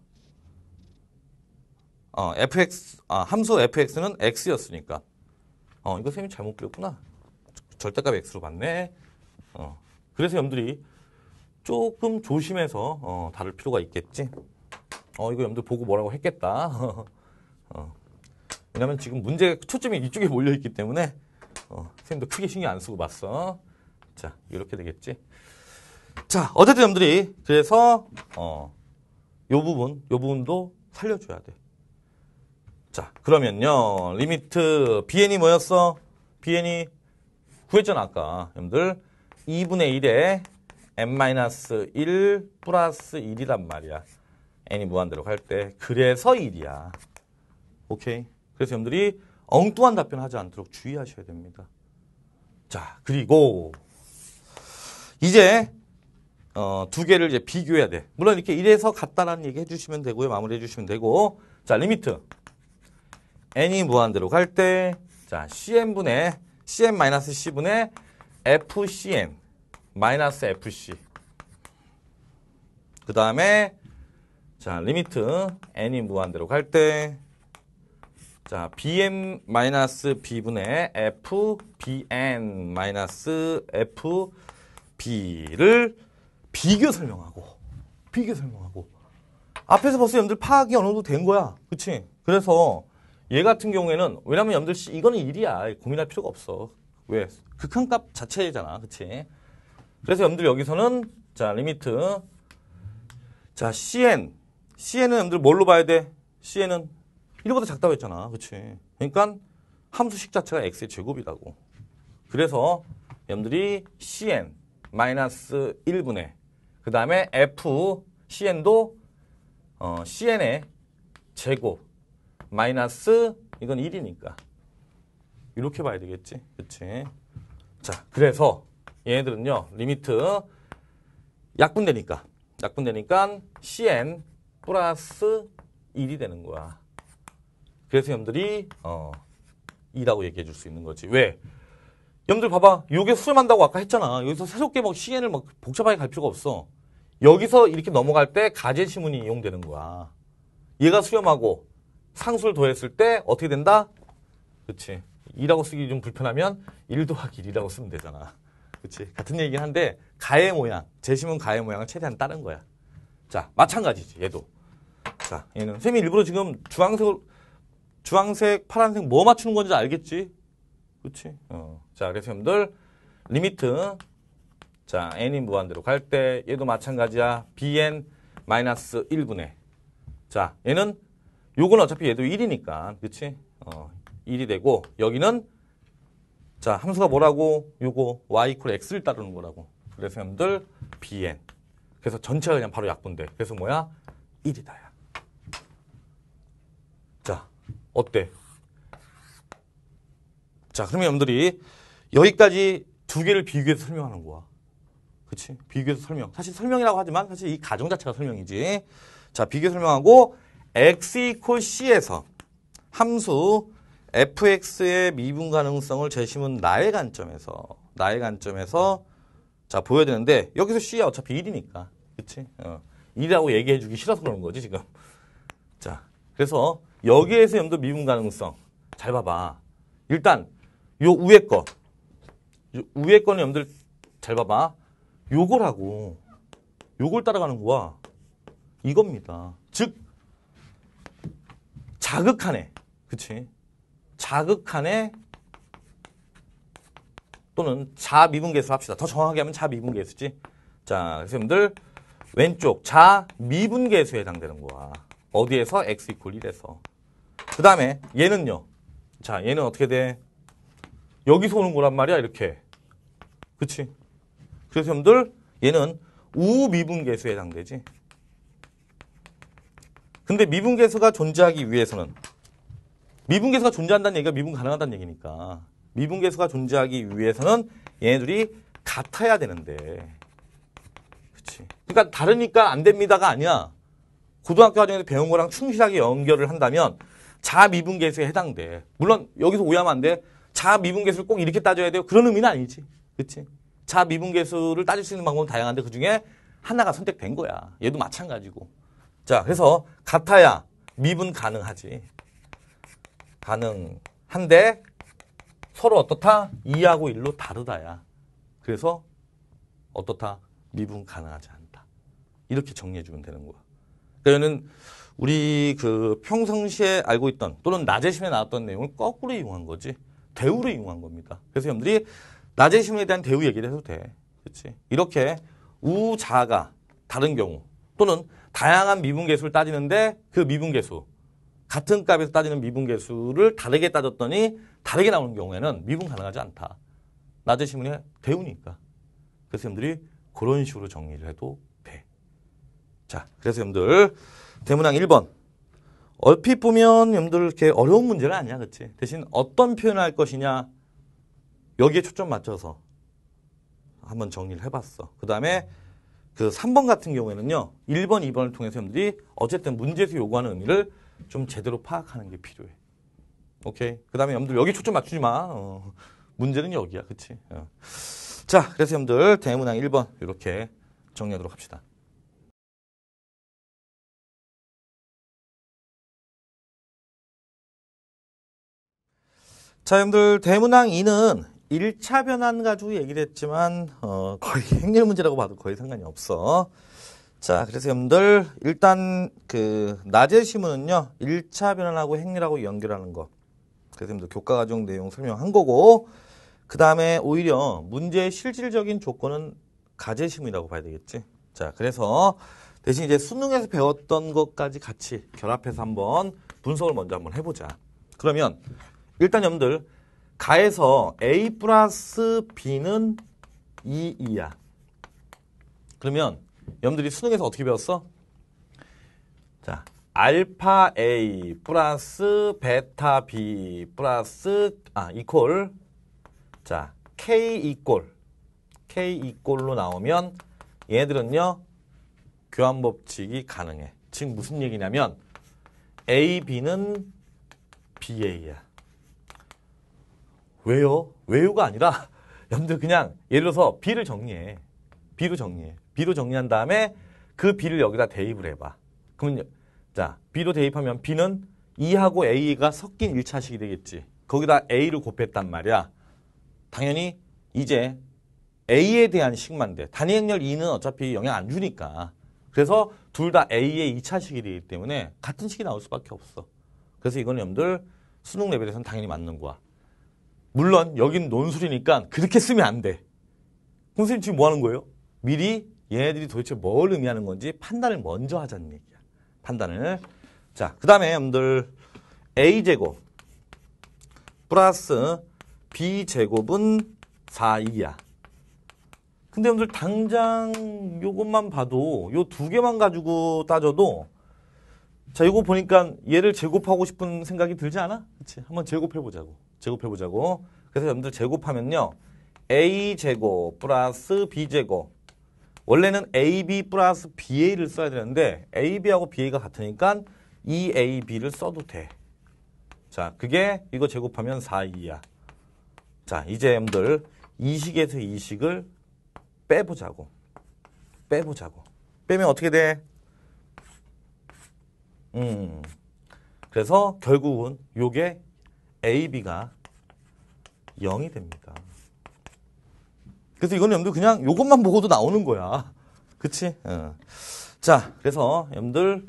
어 fx 아, 함수 fx는 x였으니까 어 이거 쌤이 잘못 그렸구나 절대값 x로 봤네 어 그래서 염들이 조금 조심해서 어, 다룰 필요가 있겠지 어 이거 염들 보고 뭐라고 했겠다 어 왜냐면 지금 문제 초점이 이쪽에 몰려 있기 때문에 어 쌤도 크게 신경 안 쓰고 봤어 자 이렇게 되겠지 자, 어쨌든 여러분들이 그래서 어, 요 부분, 요 부분도 살려줘야 돼. 자, 그러면요. 리미트 BN이 뭐였어? BN이 구했잖아, 아까. 여러분들 2분의 1에 n-1 플러스 1이란 말이야. n이 무한대로 갈 때. 그래서 1이야. 오케이. 그래서 여러분들이 엉뚱한 답변하지 않도록 주의하셔야 됩니다. 자, 그리고 이제 어, 두 개를 이제 비교해야 돼. 물론 이렇게 이래서 같다라는 얘기 해주시면 되고요. 마무리해 주시면 되고. 자, 리미트. n이 무한대로 갈 때, 자, cn분의, cn-c분의 fcn, fc. 그 다음에, 자, 리미트. n이 무한대로 갈 때, 자, bm-b분의 f, bn-f, b를 비교 설명하고 비교 설명하고 앞에서 벌써 염들 파악이 어느 정도 된 거야. 그치? 그래서 얘 같은 경우에는 왜냐면 염들 씨 이거는 일이야. 고민할 필요가 없어. 왜? 극한값 자체잖아. 그치? 그래서 염들 여기서는 자 리미트 자 cn cn은 염들 뭘로 봐야 돼? cn은 1보다 작다고 했잖아. 그치? 그러니까 함수식 자체가 x의 제곱이라고. 그래서 염들이 cn 마이너스 1분의 그 다음에 F, CN도 어, CN의 제곱 마이너스 이건 1이니까 이렇게 봐야 되겠지. 그치 자, 그래서 얘네들은요. 리미트 약분되니까 약분되니까 CN 플러스 1이 되는 거야. 그래서 염들이 어 2라고 얘기해 줄 수 있는 거지. 왜? 염들 봐봐. 이게 수렴한다고 아까 했잖아. 여기서 새롭게 막 CN을 막 복잡하게 갈 필요가 없어. 여기서 이렇게 넘어갈 때 가제시문이 이용되는 거야. 얘가 수렴하고 상수를 더했을 때 어떻게 된다? 그렇지. 2라고 쓰기 좀 불편하면 1 더하기 1이라고 쓰면 되잖아. 그렇지. 같은 얘기긴 한데 가의 모양, 제시문 가의 모양을 최대한 따른 거야. 자, 마찬가지지. 얘도. 자, 얘는 쌤이 일부러 지금 주황색 주황색, 파란색 뭐 맞추는 건지 알겠지? 그렇지? 어. 자, 그래서 여러분들 리미트 자, n이 무한대로 갈 때 얘도 마찬가지야. bn 마이너스 1분의 자, 얘는 요건 어차피 얘도 1이니까. 그치? 어, 1이 되고 여기는 자, 함수가 뭐라고? 요거 y 이퀄 x를 따르는 거라고. 그래서 여러분들 bn. 그래서 전체가 그냥 바로 약분돼. 그래서 뭐야? 1이다. 야. 자, 어때? 자, 그러면 여러분들이 여기까지 두 개를 비교해서 설명하는 거야. 그치. 비교해서 설명. 사실 설명이라고 하지만 사실 이 가정 자체가 설명이지. 자, 비교 설명하고 x equal c에서 함수 fx의 미분 가능성을 재심은 나의 관점에서 나의 관점에서 자 보여야 되는데 여기서 c야 어차피 1이니까 그치? 어. 1이라고 얘기해주기 싫어서 그런 거지 지금 자 그래서 여기에서 염도 미분 가능성 잘 봐봐 일단 요 위에 거요 위에 거는 염도를 잘 봐봐 요걸 하고 요걸 따라가는 거와 이겁니다. 즉 자극하네. 그치? 자극하네 또는 자미분계수 합시다. 더 정확하게 하면 자미분계수지. 자, 선생님들 왼쪽 자미분계수에 해당되는 거야. 어디에서 x 이퀄 1에서. 그 다음에 얘는요. 자, 얘는 어떻게 돼? 여기서 오는 거란 말이야, 이렇게. 그치? 그래서 여러분들 얘는 우미분계수에 해당되지. 근데 미분계수가 존재하기 위해서는 미분계수가 존재한다는 얘기가 미분 가능하다는 얘기니까 미분계수가 존재하기 위해서는 얘네들이 같아야 되는데 그치. 그러니까 다르니까 안 됩니다가 아니야. 고등학교 과정에서 배운 거랑 충실하게 연결을 한다면 자미분계수에 해당돼. 물론 여기서 오해하면 안 돼. 자미분계수를 꼭 이렇게 따져야 돼요. 그런 의미는 아니지. 그치? 자 미분계수를 따질 수 있는 방법은 다양한데 그중에 하나가 선택된 거야. 얘도 마찬가지고. 자 그래서 같아야 미분 가능하지. 가능한데 서로 어떻다? 2하고 1로 다르다야. 그래서 어떻다? 미분 가능하지 않다. 이렇게 정리해주면 되는 거야. 그러니까 는 우리 그 평상시에 알고 있던 또는 낮에 시험에 나왔던 내용을 거꾸로 이용한 거지. 대우로 이용한 겁니다. 그래서 여러분들이 낮의 신심에 대한 대우 얘기를 해도 돼. 그렇지? 이렇게 우자가 다른 경우 또는 다양한 미분계수를 따지는데 그 미분계수 같은 값에서 따지는 미분계수를 다르게 따졌더니 다르게 나오는 경우에는 미분 가능하지 않다. 낮재신문에 대우니까. 그래서 여러분들이 그런 식으로 정리를 해도 돼. 자, 그래서 여러분들 대문항 1번 얼핏 보면 여러분들 이렇게 어려운 문제는 아니야, 그치? 대신 어떤 표현을 할 것이냐 여기에 초점 맞춰서 한번 정리를 해봤어. 그 다음에 그 3번 같은 경우에는요. 1번, 2번을 통해서 여러분들이 어쨌든 문제에서 요구하는 의미를 좀 제대로 파악하는 게 필요해. 오케이. 그 다음에 여러분들 여기 초점 맞추지 마. 어, 문제는 여기야. 그치? 어. 자, 그래서 여러분들 대문항 1번 이렇게 정리하도록 합시다. 자, 여러분들 대문항 2는 1차 변환 가지고 얘기를 했지만 어, 거의 행렬 문제라고 봐도 거의 상관이 없어. 자, 그래서 여러분들 일단 그 낮의 시문은요. 1차 변환하고 행렬하고 연결하는 거. 그래서 여러분들 교과 과정 내용 설명한 거고 그다음에 오히려 문제의 실질적인 조건은 가제 시문이라고 봐야 되겠지. 자, 그래서 대신 이제 수능에서 배웠던 것까지 같이 결합해서 한번 분석을 먼저 한번 해 보자. 그러면 일단 여러분들 가에서 A 플러스 B는 2 e 이야. 그러면 여러분들이 수능에서 어떻게 배웠어? 자, 알파 A 플러스 베타 B 플러스 아 이퀄 자 K 이퀄 K 이퀄로 나오면 얘들은요 교환 법칙이 가능해. 지금 무슨 얘기냐면 A B는 BA야. 왜요? 왜요가 아니라 여러분들 그냥 예를 들어서 B를 정리해. B로 정리해. B로 정리한 다음에 그 B를 여기다 대입을 해봐. 그러면 자 B로 대입하면 B는 E하고 A가 섞인 1차식이 되겠지. 거기다 A를 곱했단 말이야. 당연히 이제 A에 대한 식만 돼. 단위행렬 2는 어차피 영향 안 주니까. 그래서 둘 다 A의 2차식이 되기 때문에 같은 식이 나올 수밖에 없어. 그래서 이건 여러분들 수능 레벨에서는 당연히 맞는 거야. 물론 여긴 논술이니까 그렇게 쓰면 안 돼. 선생님 지금 뭐 하는 거예요? 미리 얘네들이 도대체 뭘 의미하는 건지 판단을 먼저 하자는 얘기야. 판단을. 자, 그 다음에 여러분들 A제곱 플러스 B제곱은 4이야. 근데 여러분들 당장 요것만 봐도 요 두 개만 가지고 따져도 자, 이거 보니까 얘를 제곱하고 싶은 생각이 들지 않아? 그렇지. 한번 제곱해 보자고. 제곱해보자고. 그래서 여러분들 제곱하면요. a제곱 플러스 b제곱 원래는 ab 플러스 ba를 써야 되는데 ab하고 ba가 같으니까 e a b 를 써도 돼. 자, 그게 이거 제곱하면 4이야. 자, 이제 여러분들 이 식에서 이 식을 빼보자고. 빼보자고. 빼면 어떻게 돼? 음. 그래서 결국은 요게 AB가 0이 됩니다. 그래서 이건 여러분들 그냥 이것만 보고도 나오는 거야. 그치? 어. 자, 그래서 여러분들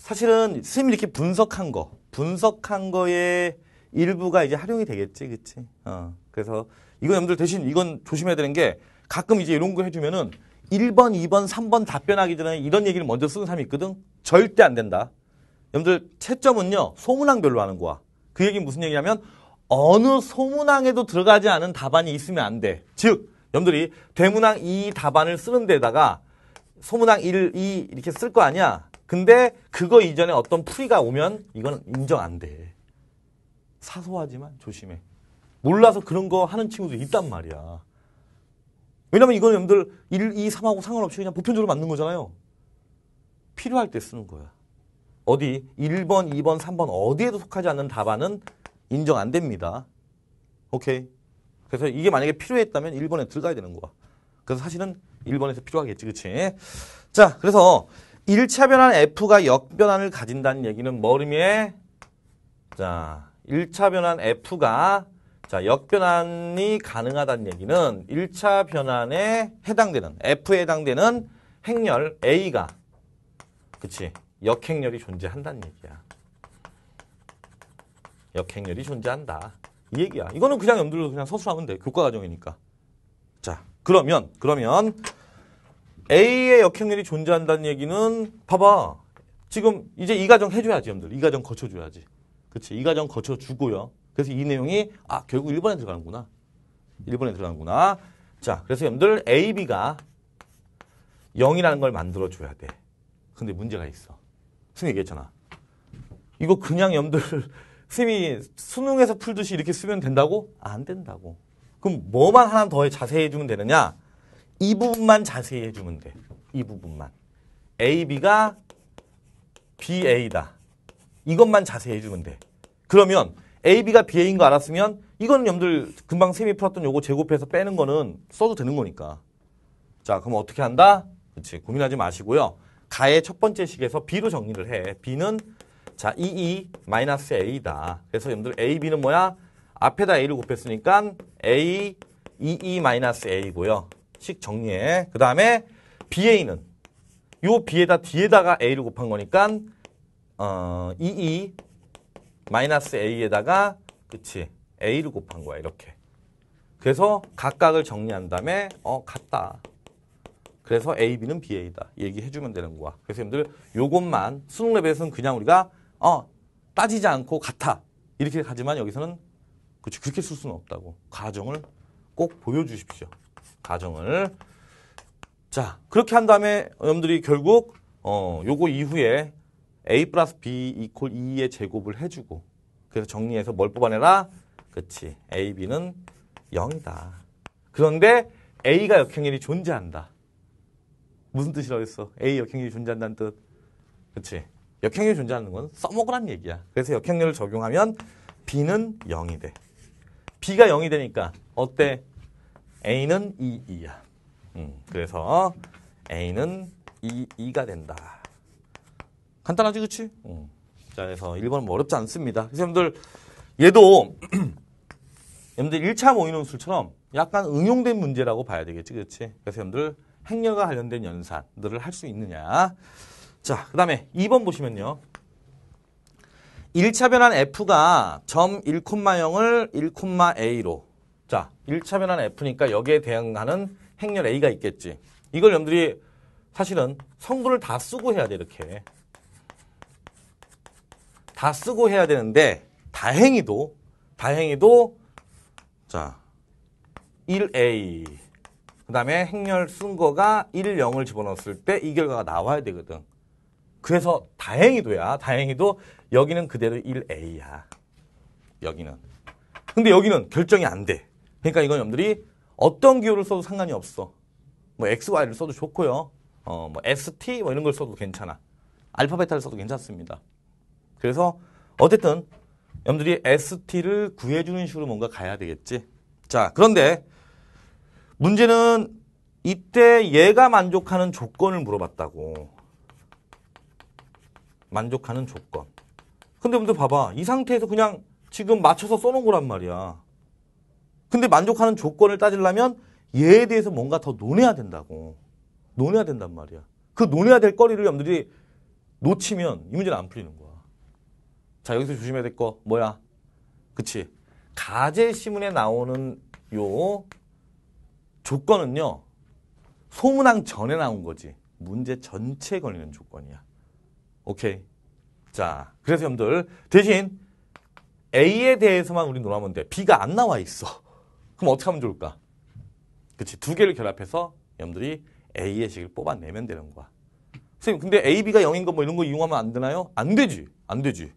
사실은 선생님이 이렇게 분석한 거, 분석한 거에 일부가 이제 활용이 되겠지, 그치? 어. 그래서 이건 여러분들 대신 이건 조심해야 되는 게 가끔 이제 이런 거 해주면은 1번, 2번, 3번 답변하기 전에 이런 얘기를 먼저 쓰는 사람이 있거든? 절대 안 된다. 여러분들 채점은요, 소문항별로 하는 거야. 그 얘기는 무슨 얘기냐면 어느 소문항에도 들어가지 않은 답안이 있으면 안 돼. 즉, 여러분들이 대문항 2 답안을 쓰는 데다가 소문항 1, 2 이렇게 쓸 거 아니야. 근데 그거 이전에 어떤 풀이가 오면 이건 인정 안 돼. 사소하지만 조심해. 몰라서 그런 거 하는 친구도 있단 말이야. 왜냐면 이건 여러분들 1, 2, 3하고 상관없이 그냥 보편적으로 맞는 거잖아요. 필요할 때 쓰는 거야. 어디 1번, 2번, 3번 어디에도 속하지 않는 답안은 인정 안 됩니다. 오케이. 그래서 이게 만약에 필요했다면 1번에 들어가야 되는 거야. 그래서 사실은 1번에서 필요하겠지, 그치? 자, 그래서 1차변환 F가 역변환을 가진다는 얘기는 뭐 의미에? 자, 일차 변환 F가 자, 역변환이 가능하다는 얘기는 1차 변환에 해당되는 F에 해당되는 행렬 A가 그치 역행렬이 존재한다는 얘기야. 역행렬이 존재한다. 이 얘기야. 이거는 그냥 염두로 그냥 서술하면 돼. 교과 과정이니까. 자, 그러면 그러면 A의 역행렬이 존재한다는 얘기는 봐봐. 지금 이제 이 과정 해줘야지 염들. 두이 과정 거쳐줘야지. 그렇지. 이 과정 거쳐주고요. 그래서 이 내용이 아 결국 1번에 들어가는구나. 1번에 들어가는구나. 자, 그래서 염들 A, B가 0이라는 걸 만들어줘야 돼. 근데 문제가 있어. 스님 얘기했잖아. 이거 그냥 염들 스님이 수능에서 풀듯이 이렇게 쓰면 된다고? 아, 안 된다고. 그럼 뭐만 하나 더 자세히 해주면 되느냐? 이 부분만 자세히 해주면 돼. 이 부분만. A, B가 B, A다. 이것만 자세히 해주면 돼. 그러면 A, B가 B, A인 거 알았으면 이건 염들 금방 쌤이 풀었던 요거 제곱해서 빼는 거는 써도 되는 거니까. 자, 그럼 어떻게 한다? 그렇지. 고민하지 마시고요. 가의 첫 번째 식에서 B로 정리를 해. B는 자, 2E e 마이너스 A다. 그래서 여러분들 A, B는 뭐야? 앞에다 A를 곱했으니까 A, 2E e 마이너스 A고요. 식 정리해. 그 다음에 BA는 요 B에다 뒤에다가 A를 곱한 거니까 어, 2E e 마이너스 A에다가 그치 A를 곱한 거야 이렇게. 그래서 각각을 정리한 다음에 어 같다. 그래서 A, B는 BA다. 얘기해주면 되는 거야. 그래서 여러분들 요것만 수능 레벨에서는 그냥 우리가 어 따지지 않고 같아. 이렇게 가지만 여기서는 그렇지 그렇게 쓸 수는 없다고. 가정을 꼭 보여주십시오. 가정을 자 그렇게 한 다음에 여러분들이 결국 어 요거 이후에 A 플러스 B 이퀄 2의 제곱을 해주고 그래서 정리해서 뭘 뽑아내라? 그렇지 A, B는 0이다. 그런데 A가 역행렬이 존재한다. 무슨 뜻이라고 했어? A 역행률이 존재한다는 뜻. 그치? 역행률이 존재하는 건 써먹으란 얘기야. 그래서 역행률을 적용하면 B는 0이 돼. B가 0이 되니까 어때? A는 2, 2야. 음, 그래서 A는 2, 2가 된다. 간단하지 그치? 음. 자, 그래서 1번은 뭐 어렵지 않습니다. 그래서 여러분들 얘도 여러분들 1차 모의논술처럼 약간 응용된 문제라고 봐야 되겠지 그치? 그래서 여러분들 행여가 관련된 연산들을 할 수 있느냐. 자, 그 다음에 2번 보시면요. 1차 변환 F가 점 1,0을 1,A로 자, 1차 변환 F니까 여기에 대응하는 행렬 A가 있겠지. 이걸 여러분들이 사실은 성분을 다 쓰고 해야 돼, 이렇게. 다 쓰고 해야 되는데 다행히도 다행히도 자 1A 그 다음에 행렬 순거가 1, 0을 집어넣었을 때 이 결과가 나와야 되거든. 그래서 다행히도야. 다행히도 여기는 그대로 1A야. 여기는. 근데 여기는 결정이 안 돼. 그러니까 이건 여러분들이 어떤 기호를 써도 상관이 없어. 뭐 X, Y를 써도 좋고요. 어, 뭐 ST 뭐 이런 걸 써도 괜찮아. 알파벳을 써도 괜찮습니다. 그래서 어쨌든 여러분들이 ST를 구해주는 식으로 뭔가 가야 되겠지. 자, 그런데 문제는 이때 얘가 만족하는 조건을 물어봤다고. 만족하는 조건. 근데 근데 봐봐. 이 상태에서 그냥 지금 맞춰서 써놓은 거란 말이야. 근데 만족하는 조건을 따지려면 얘에 대해서 뭔가 더 논해야 된다고. 논해야 된단 말이야. 그 논해야 될 거리를 여러분들이 놓치면 이 문제는 안 풀리는 거야. 자, 여기서 조심해야 될 거 뭐야? 그치? 가제시문에 나오는 요 조건은요. 소문왕 전에 나온 거지. 문제 전체에 걸리는 조건이야. 오케이. 자, 그래서 여러분들 대신 A에 대해서만 우리 논하면 돼. B가 안 나와 있어. 그럼 어떻게 하면 좋을까? 그치. 두 개를 결합해서 여러분들이 A의 식을 뽑아내면 되는 거야. 선생님, 근데 A, B가 0인 거 뭐 이런 거 이용하면 안 되나요? 안 되지. 안 되지.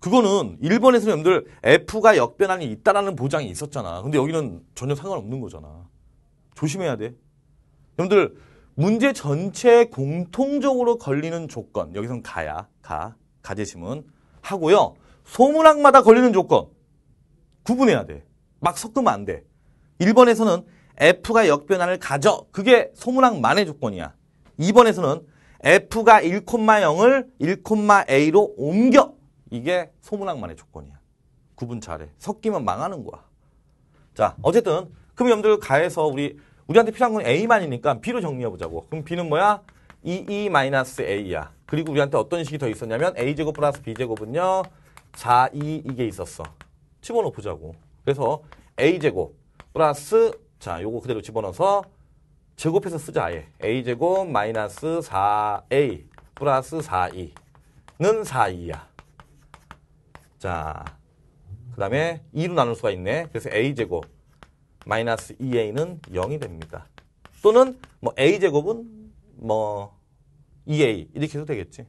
그거는 1번에서 여러분들 F가 역변환이 있다라는 보장이 있었잖아. 근데 여기는 전혀 상관없는 거잖아. 조심해야 돼. 여러분들 문제 전체에 공통적으로 걸리는 조건 여기선 가야 가가제심은 하고요. 소문학마다 걸리는 조건 구분해야 돼. 막 섞으면 안 돼. 1번에서는 F가 역변환을 가져. 그게 소문학만의 조건이야. 2번에서는 F가 1,0을 1,A로 옮겨. 이게 소문학만의 조건이야. 구분 잘해. 섞이면 망하는 거야. 자, 어쨌든 그럼 여러분들 가에서 우리 우리한테 필요한 건 A만이니까 B로 정리해보자고. 그럼 B는 뭐야? 2E-A야. E 그리고 우리한테 어떤 식이 더 있었냐면 A제곱 플러스 B제곱은요. 자, 2 e, 이게 있었어. 집어넣어 보자고. 그래서 A제곱 플러스 자, 요거 그대로 집어넣어서 제곱해서 쓰자 아예. A제곱 마이너스 4A 플러스 4E는 4E야. 자, 그 다음에 2로 나눌 수가 있네. 그래서 A제곱 마이너스 2a는 0이 됩니다. 또는 뭐 a제곱은 뭐 2a 이렇게 해도 되겠지.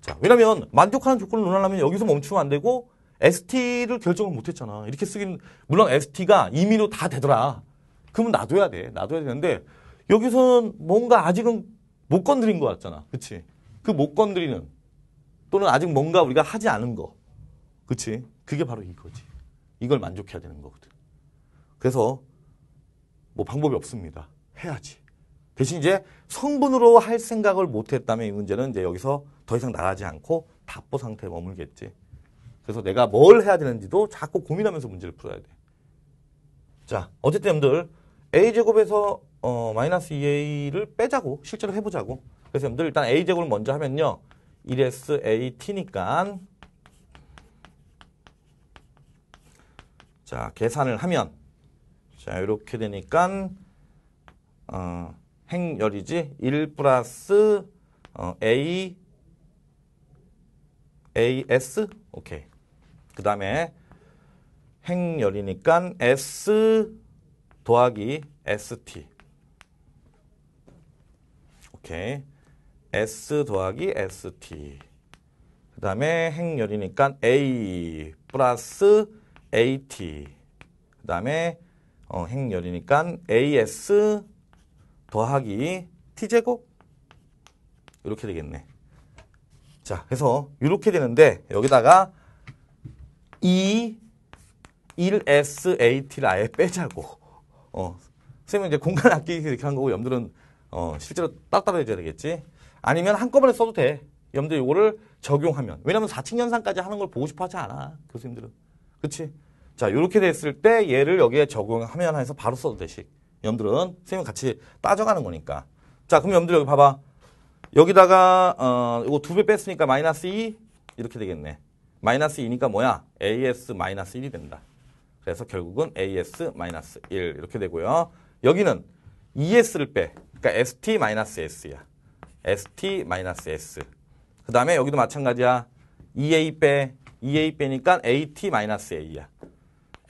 자, 왜냐면 만족하는 조건을 논하려면 여기서 멈추면 안 되고 ST를 결정을 못 했잖아. 이렇게 쓰기는 물론 ST가 임의로 다 되더라. 그러면 놔둬야 돼. 놔둬야 되는데 여기서는 뭔가 아직은 못 건드린 것 같잖아. 그치? 그 못 건드리는 또는 아직 뭔가 우리가 하지 않은 거. 그치? 그게 바로 이거지. 이걸 만족해야 되는 거거든. 그래서 뭐 방법이 없습니다. 해야지. 대신 이제 성분으로 할 생각을 못했다면 이 문제는 이제 여기서 더 이상 나가지 않고 답보 상태에 머물겠지. 그래서 내가 뭘 해야 되는지도 자꾸 고민하면서 문제를 풀어야 돼. 자, 어쨌든 여러분들 a제곱에서 어, 마이너스 2a를 빼자고 실제로 해보자고. 그래서 여러분들 일단 a제곱을 먼저 하면요. 1sat니까 자, 계산을 하면 자, 이렇게 되니까 어, 행렬이지1 플러스 어, A AS 오케이. 그 다음에 행렬이니까 S 더하기 ST 오케이. S 더하기 ST 그 다음에 행렬이니까 A 플러스 AT 그 다음에 어, 행렬이니까 AS 더하기 T제곱 이렇게 되겠네. 자, 그래서 이렇게 되는데 여기다가 E 1SAT를 아예 빼자고 어, 선생님은 이제 공간 아끼기 이렇게 한 거고 염들은 어, 실제로 따로따로 해줘야 되겠지. 아니면 한꺼번에 써도 돼. 염들 이거를 적용하면. 왜냐면 4층 현상까지 하는 걸 보고 싶어 하지 않아. 교수님들은. 그렇지 자, 요렇게 됐을 때 얘를 여기에 적용하면 해서 바로 써도 되식. 여러분들은 선생님 같이 따져가는 거니까. 자, 그럼 여러분들 여기 봐봐. 여기다가 어, 이거 두 배 뺐으니까 마이너스 2 이렇게 되겠네. 마이너스 2니까 뭐야? AS 마이너스 1이 된다. 그래서 결국은 AS 마이너스 1 이렇게 되고요. 여기는 ES를 빼. 그러니까 ST 마이너스 S야. ST 마이너스 S. 그 다음에 여기도 마찬가지야. EA 빼. EA 빼니까 AT 마이너스 A야.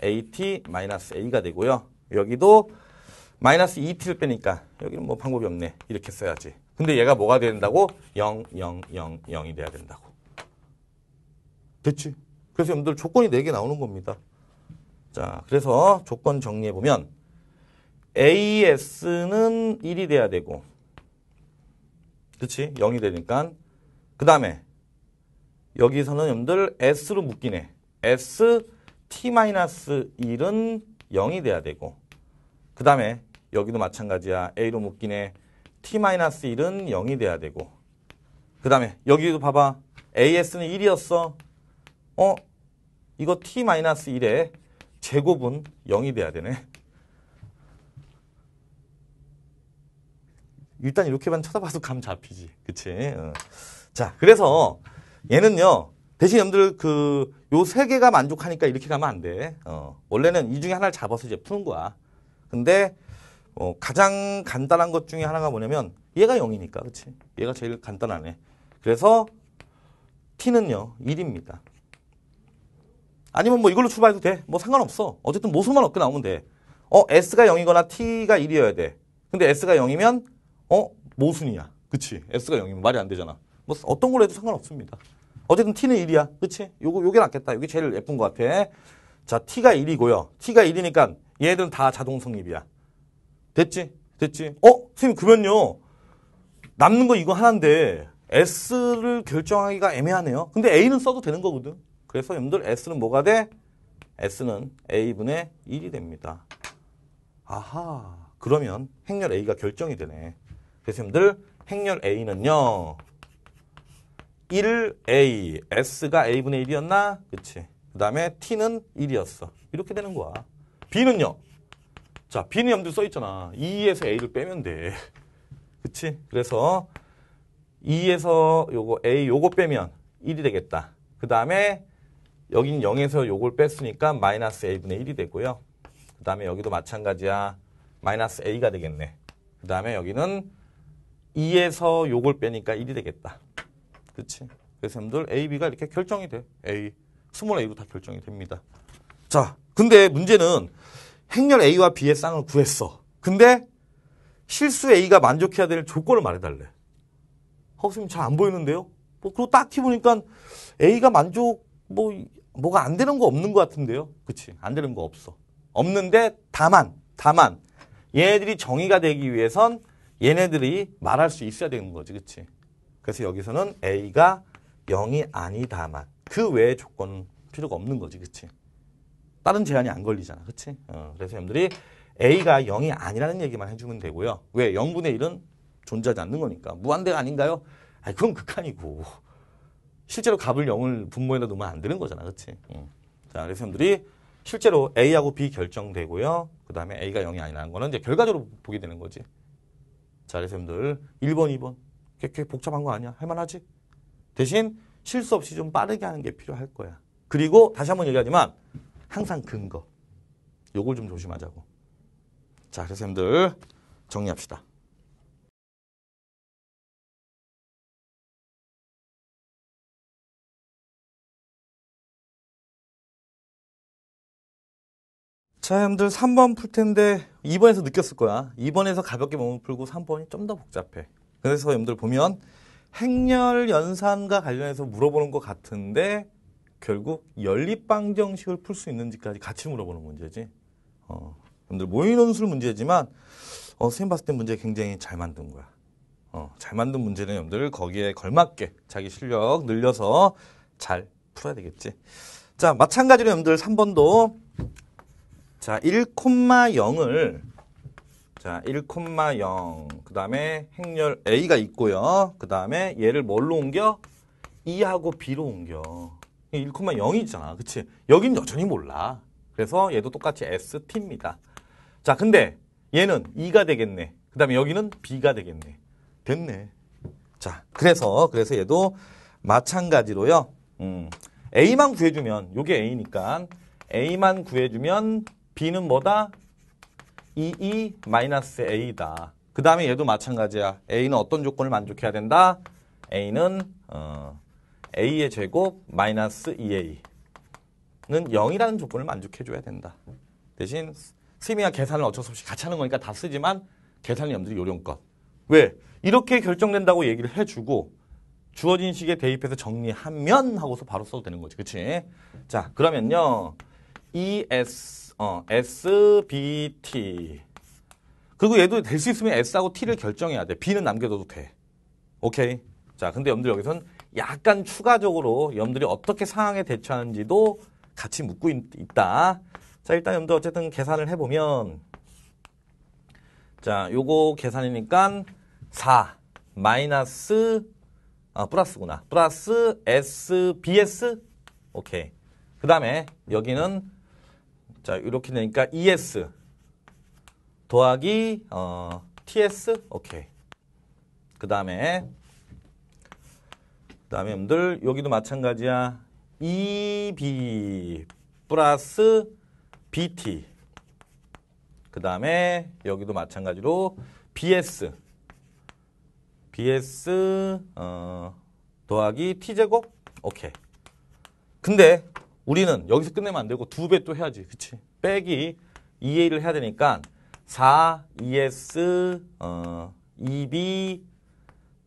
at-a가 되고요. 여기도 마이너스 2t를 e 빼니까 여기는 뭐 방법이 없네. 이렇게 써야지. 근데 얘가 뭐가 된다고? 0, 0, 0, 0이 돼야 된다고. 됐지? 그래서 여러분들 조건이 4개 나오는 겁니다. 자, 그래서 조건 정리해보면 AS는 1이 돼야 되고 그치? 0이 되니까 그 다음에 여기서는 여러분들 S로 묶이네. S t-1은 0이 돼야 되고 그 다음에 여기도 마찬가지야. a로 묶이네. t-1은 0이 돼야 되고 그 다음에 여기도 봐봐. as는 1이었어. 어? 이거 t-1의 제곱은 0이 돼야 되네. 일단 이렇게만 쳐다봐도 감 잡히지. 그치? 어. 자, 그래서 얘는요. 대신 여러분들 그 요 세 개가 만족하니까 이렇게 가면 안 돼. 어. 원래는 이 중에 하나를 잡아서 이제 푸는 거야. 근데 어, 가장 간단한 것 중에 하나가 뭐냐면 얘가 0이니까 그치 얘가 제일 간단하네. 그래서 t는요 1입니다. 아니면 뭐 이걸로 출발해도 돼. 뭐 상관없어. 어쨌든 모순만없게 나오면 돼. 어 s가 0이거나 t가 1이어야 돼. 근데 s가 0이면 어 모순이야. 그치. s가 0이면 말이 안 되잖아. 뭐 어떤 걸로 해도 상관없습니다. 어쨌든 t는 1이야. 그치? 요거, 요게 낫겠다. 요게 제일 예쁜 것 같아. 자, t가 1이고요. t가 1이니까 얘들은 다 자동 성립이야. 됐지? 됐지? 어? 선생님, 그러면요. 남는 거 이거 하나인데, s를 결정하기가 애매하네요. 근데 a는 써도 되는 거거든. 그래서 여러분들 s는 뭐가 돼? s는 a분의 1이 됩니다. 아하. 그러면 행렬 a가 결정이 되네. 그래서 여러분들 행렬 a는요. 1a, s가 a분의 1이었나? 그치. 그 다음에 t는 1이었어. 이렇게 되는 거야. b는요? 자, b는 염두 에 써있잖아. 2에서 a를 빼면 돼. 그치? 그래서 2에서 요거 a 요거 빼면 1이 되겠다. 그 다음에 여긴 0에서 요걸 뺐으니까 마이너스 a분의 1이 되고요. 그 다음에 여기도 마찬가지야. 마이너스 a가 되겠네. 그 다음에 여기는 2에서 요걸 빼니까 1이 되겠다. 그치? 그래서 여러분들 A, B가 이렇게 결정이 돼. A, 스몰 A로 다 결정이 됩니다. 자, 근데 문제는 행렬 A와 B의 쌍을 구했어. 근데 실수 A가 만족해야 될 조건을 말해달래. 허수님 어, 잘안 보이는데요? 뭐, 그리고 딱히 보니까 A가 만족, 뭐, 뭐가 안 되는 거 없는 것 같은데요? 그치? 안 되는 거 없어. 없는데, 다만, 다만, 얘네들이 정의가 되기 위해선 얘네들이 말할 수 있어야 되는 거지, 그치? 그래서 여기서는 A가 0이 아니다만 그 외의 조건 필요가 없는 거지 그치? 다른 제한이 안 걸리잖아 그치? 어, 그래서 여러분들이 A가 0이 아니라는 얘기만 해주면 되고요 왜? 0분의 1은 존재하지 않는 거니까 무한대가 아닌가요? 아니 그건 극한이고 실제로 값을 0을 분모에넣으면안 되는 거잖아 그치? 응. 자 그래서 여러분들이 실제로 A하고 B 결정되고요 그 다음에 A가 0이 아니라는 거는 이제 결과적으로 보게 되는 거지 자 그래서 여러분들 1번 2번 그렇게 복잡한 거 아니야. 할만하지? 대신 실수 없이 좀 빠르게 하는 게 필요할 거야. 그리고 다시 한 번 얘기하지만 항상 근거. 요걸 좀 조심하자고. 자, 그래서 여들 정리합시다. 자, 여러분들 3번 풀 텐데 2번에서 느꼈을 거야. 2번에서 가볍게 몸을 풀고 3번이 좀 더 복잡해. 그래서 여러분들 보면 행렬 연산과 관련해서 물어보는 것 같은데 결국 연립방정식을 풀 수 있는지까지 같이 물어보는 문제지. 어, 여러분들 모의논술 문제지만 어, 선생님 봤을 때 문제 굉장히 잘 만든 거야. 어, 잘 만든 문제는 여러분들 거기에 걸맞게 자기 실력 늘려서 잘 풀어야 되겠지. 자, 마찬가지로 여러분들 3번도 자, 1,0을 자, 1,0. 그 다음에 행렬 A가 있고요. 그 다음에 얘를 뭘로 옮겨? 2하고 B로 옮겨. 1,0이잖아. 그치? 여긴 여전히 몰라. 그래서 얘도 똑같이 ST입니다. 자, 근데 얘는 2가 되겠네. 그 다음에 여기는 B가 되겠네. 됐네. 자, 그래서, 그래서 얘도 마찬가지로요. 음, A만 구해주면, 요게 A니까 A만 구해주면 B는 뭐다? 2E 마이너스 A다. 그 다음에 얘도 마찬가지야. A는 어떤 조건을 만족해야 된다? A는 어, A의 제곱 마이너스 2A는 0이라는 조건을 만족해줘야 된다. 대신 세미와 계산을 어쩔 수 없이 같이 하는 거니까 다 쓰지만 계산은 염두에 요령껏. 왜? 이렇게 결정된다고 얘기를 해주고 주어진 식에 대입해서 정리하면 하고서 바로 써도 되는 거지. 그치? 자, 그러면요. ES 어, S, 어, SBT. 그리고 얘도 될 수 있으면 S하고 T를 결정해야 돼. B는 남겨둬도 돼. 오케이. 자, 근데 염러분들 여기선 약간 추가적으로 염러분들이 어떻게 상황에 대처하는지도 같이 묻고 있, 다 자, 일단 염러들 어쨌든 계산을 해보면 자, 요거 계산이니까 4 마이너스 아, 플러스구나. 플러스 SBS 오케이. 그 다음에 여기는 자 이렇게 되니까 ES 더하기 어, TS 오케이 그 다음에 그 다음에 여러분들 여기도 마찬가지야 EB 플러스 BT 그 다음에 여기도 마찬가지로 BS BS 어, 더하기 T제곱 오케이 근데 우리는 여기서 끝내면 안 되고 두 배 또 해야지. 그치? 빼기 2a를 해야 되니까 4, 2s, 어, 2b,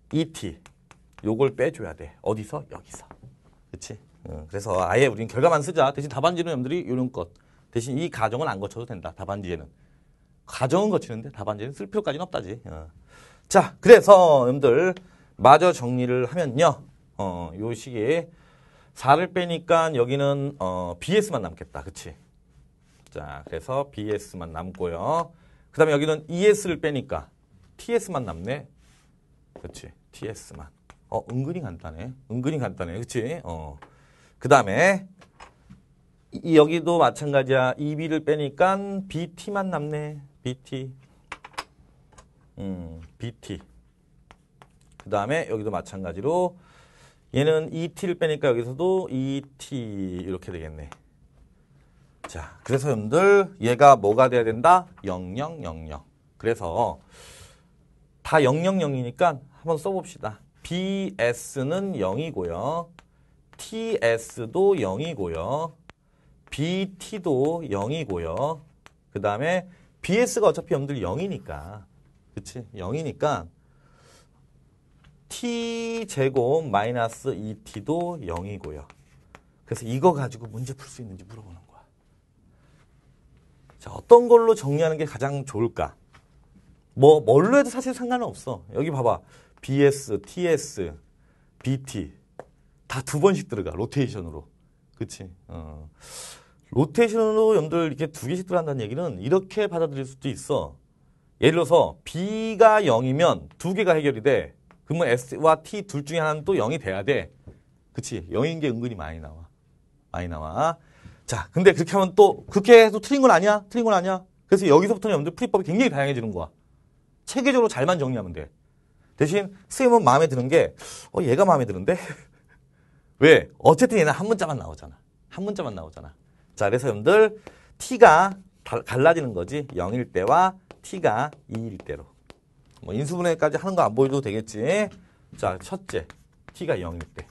2t 요걸 빼줘야 돼. 어디서? 여기서. 그치? 응. 어, 그래서 아예 우린 결과만 쓰자. 대신 답안지는 여러분들이 요런 것. 대신 이 가정은 안 거쳐도 된다. 답안지에는. 가정은 거치는데 답안지는 쓸 필요까지는 없다지. 어. 자, 그래서 여러분들 마저 정리를 하면요. 어, 요 시기에 4를 빼니까 여기는 어, BS만 남겠다. 그치? 자, 그래서 BS만 남고요. 그 다음에 여기는 ES를 빼니까 TS만 남네. 그치? TS만. 어, 은근히 간단해. 은근히 간단해. 그치? 어. 그 다음에 여기도 마찬가지야. EB를 빼니까 BT만 남네. BT. 음, BT. 그 다음에 여기도 마찬가지로 얘는 ET를 빼니까 여기서도 ET 이렇게 되겠네. 자, 그래서 여러분들 얘가 뭐가 돼야 된다? 0000. 그래서 다 000이니까 한번 써봅시다. BS는 0이고요. TS도 0이고요. BT도 0이고요. 그 다음에 BS가 어차피 여러분들 0이니까. 그치? 0이니까 t제곱 마이너스 2t도 0이고요. 그래서 이거 가지고 문제 풀 수 있는지 물어보는 거야. 자, 어떤 걸로 정리하는 게 가장 좋을까? 뭐 뭘로 해도 사실 상관은 없어. 여기 봐봐. BS, TS, BT 다 두 번씩 들어가. 로테이션으로. 그치? 어. 로테이션으로 염들 이렇게 두 개씩 들어간다는 얘기는 이렇게 받아들일 수도 있어. 예를 들어서 B가 0이면 두 개가 해결이 돼. 그러면 S와 T 둘 중에 하나는 또 0이 돼야 돼. 그치? 0인 게 은근히 많이 나와. 많이 나와. 자, 근데 그렇게 하면 또, 그렇게 해서 틀린 건 아니야? 틀린 건 아니야? 그래서 여기서부터는 여러분들 풀이법이 굉장히 다양해지는 거야. 체계적으로 잘만 정리하면 돼. 대신 선생님은 마음에 드는 게, 어, 얘가 마음에 드는데? 왜? 어쨌든 얘는 한 문자만 나오잖아. 한 문자만 나오잖아. 자, 그래서 여러분들, t가 달라지는 거지. 0일 때와 t가 2일 때로. 뭐 인수분해까지 하는 거 안 보여도 되겠지. 자, 첫째, t가 0일 때.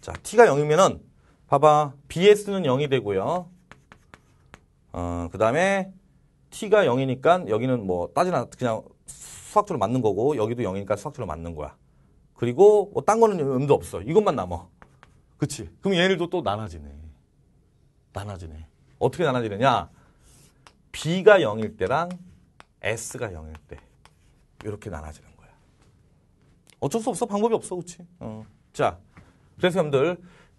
자, t가 0이면은 봐봐. bs는 0이 되고요. 어, 그다음에 t가 0이니까 여기는 뭐 따지나 그냥 수학적으로 맞는 거고 여기도 0이니까 수학적으로 맞는 거야. 그리고 뭐딴 거는 의미도 없어. 이것만 남아 그치? 그럼 얘네들도 또 나눠지네. 나눠지네. 어떻게 나눠지느냐? b가 0일 때랑 S가 0일 때 이렇게 나눠지는 거야. 어쩔 수 없어. 방법이 없어. 그치? 어. 자, 그래서 여러분들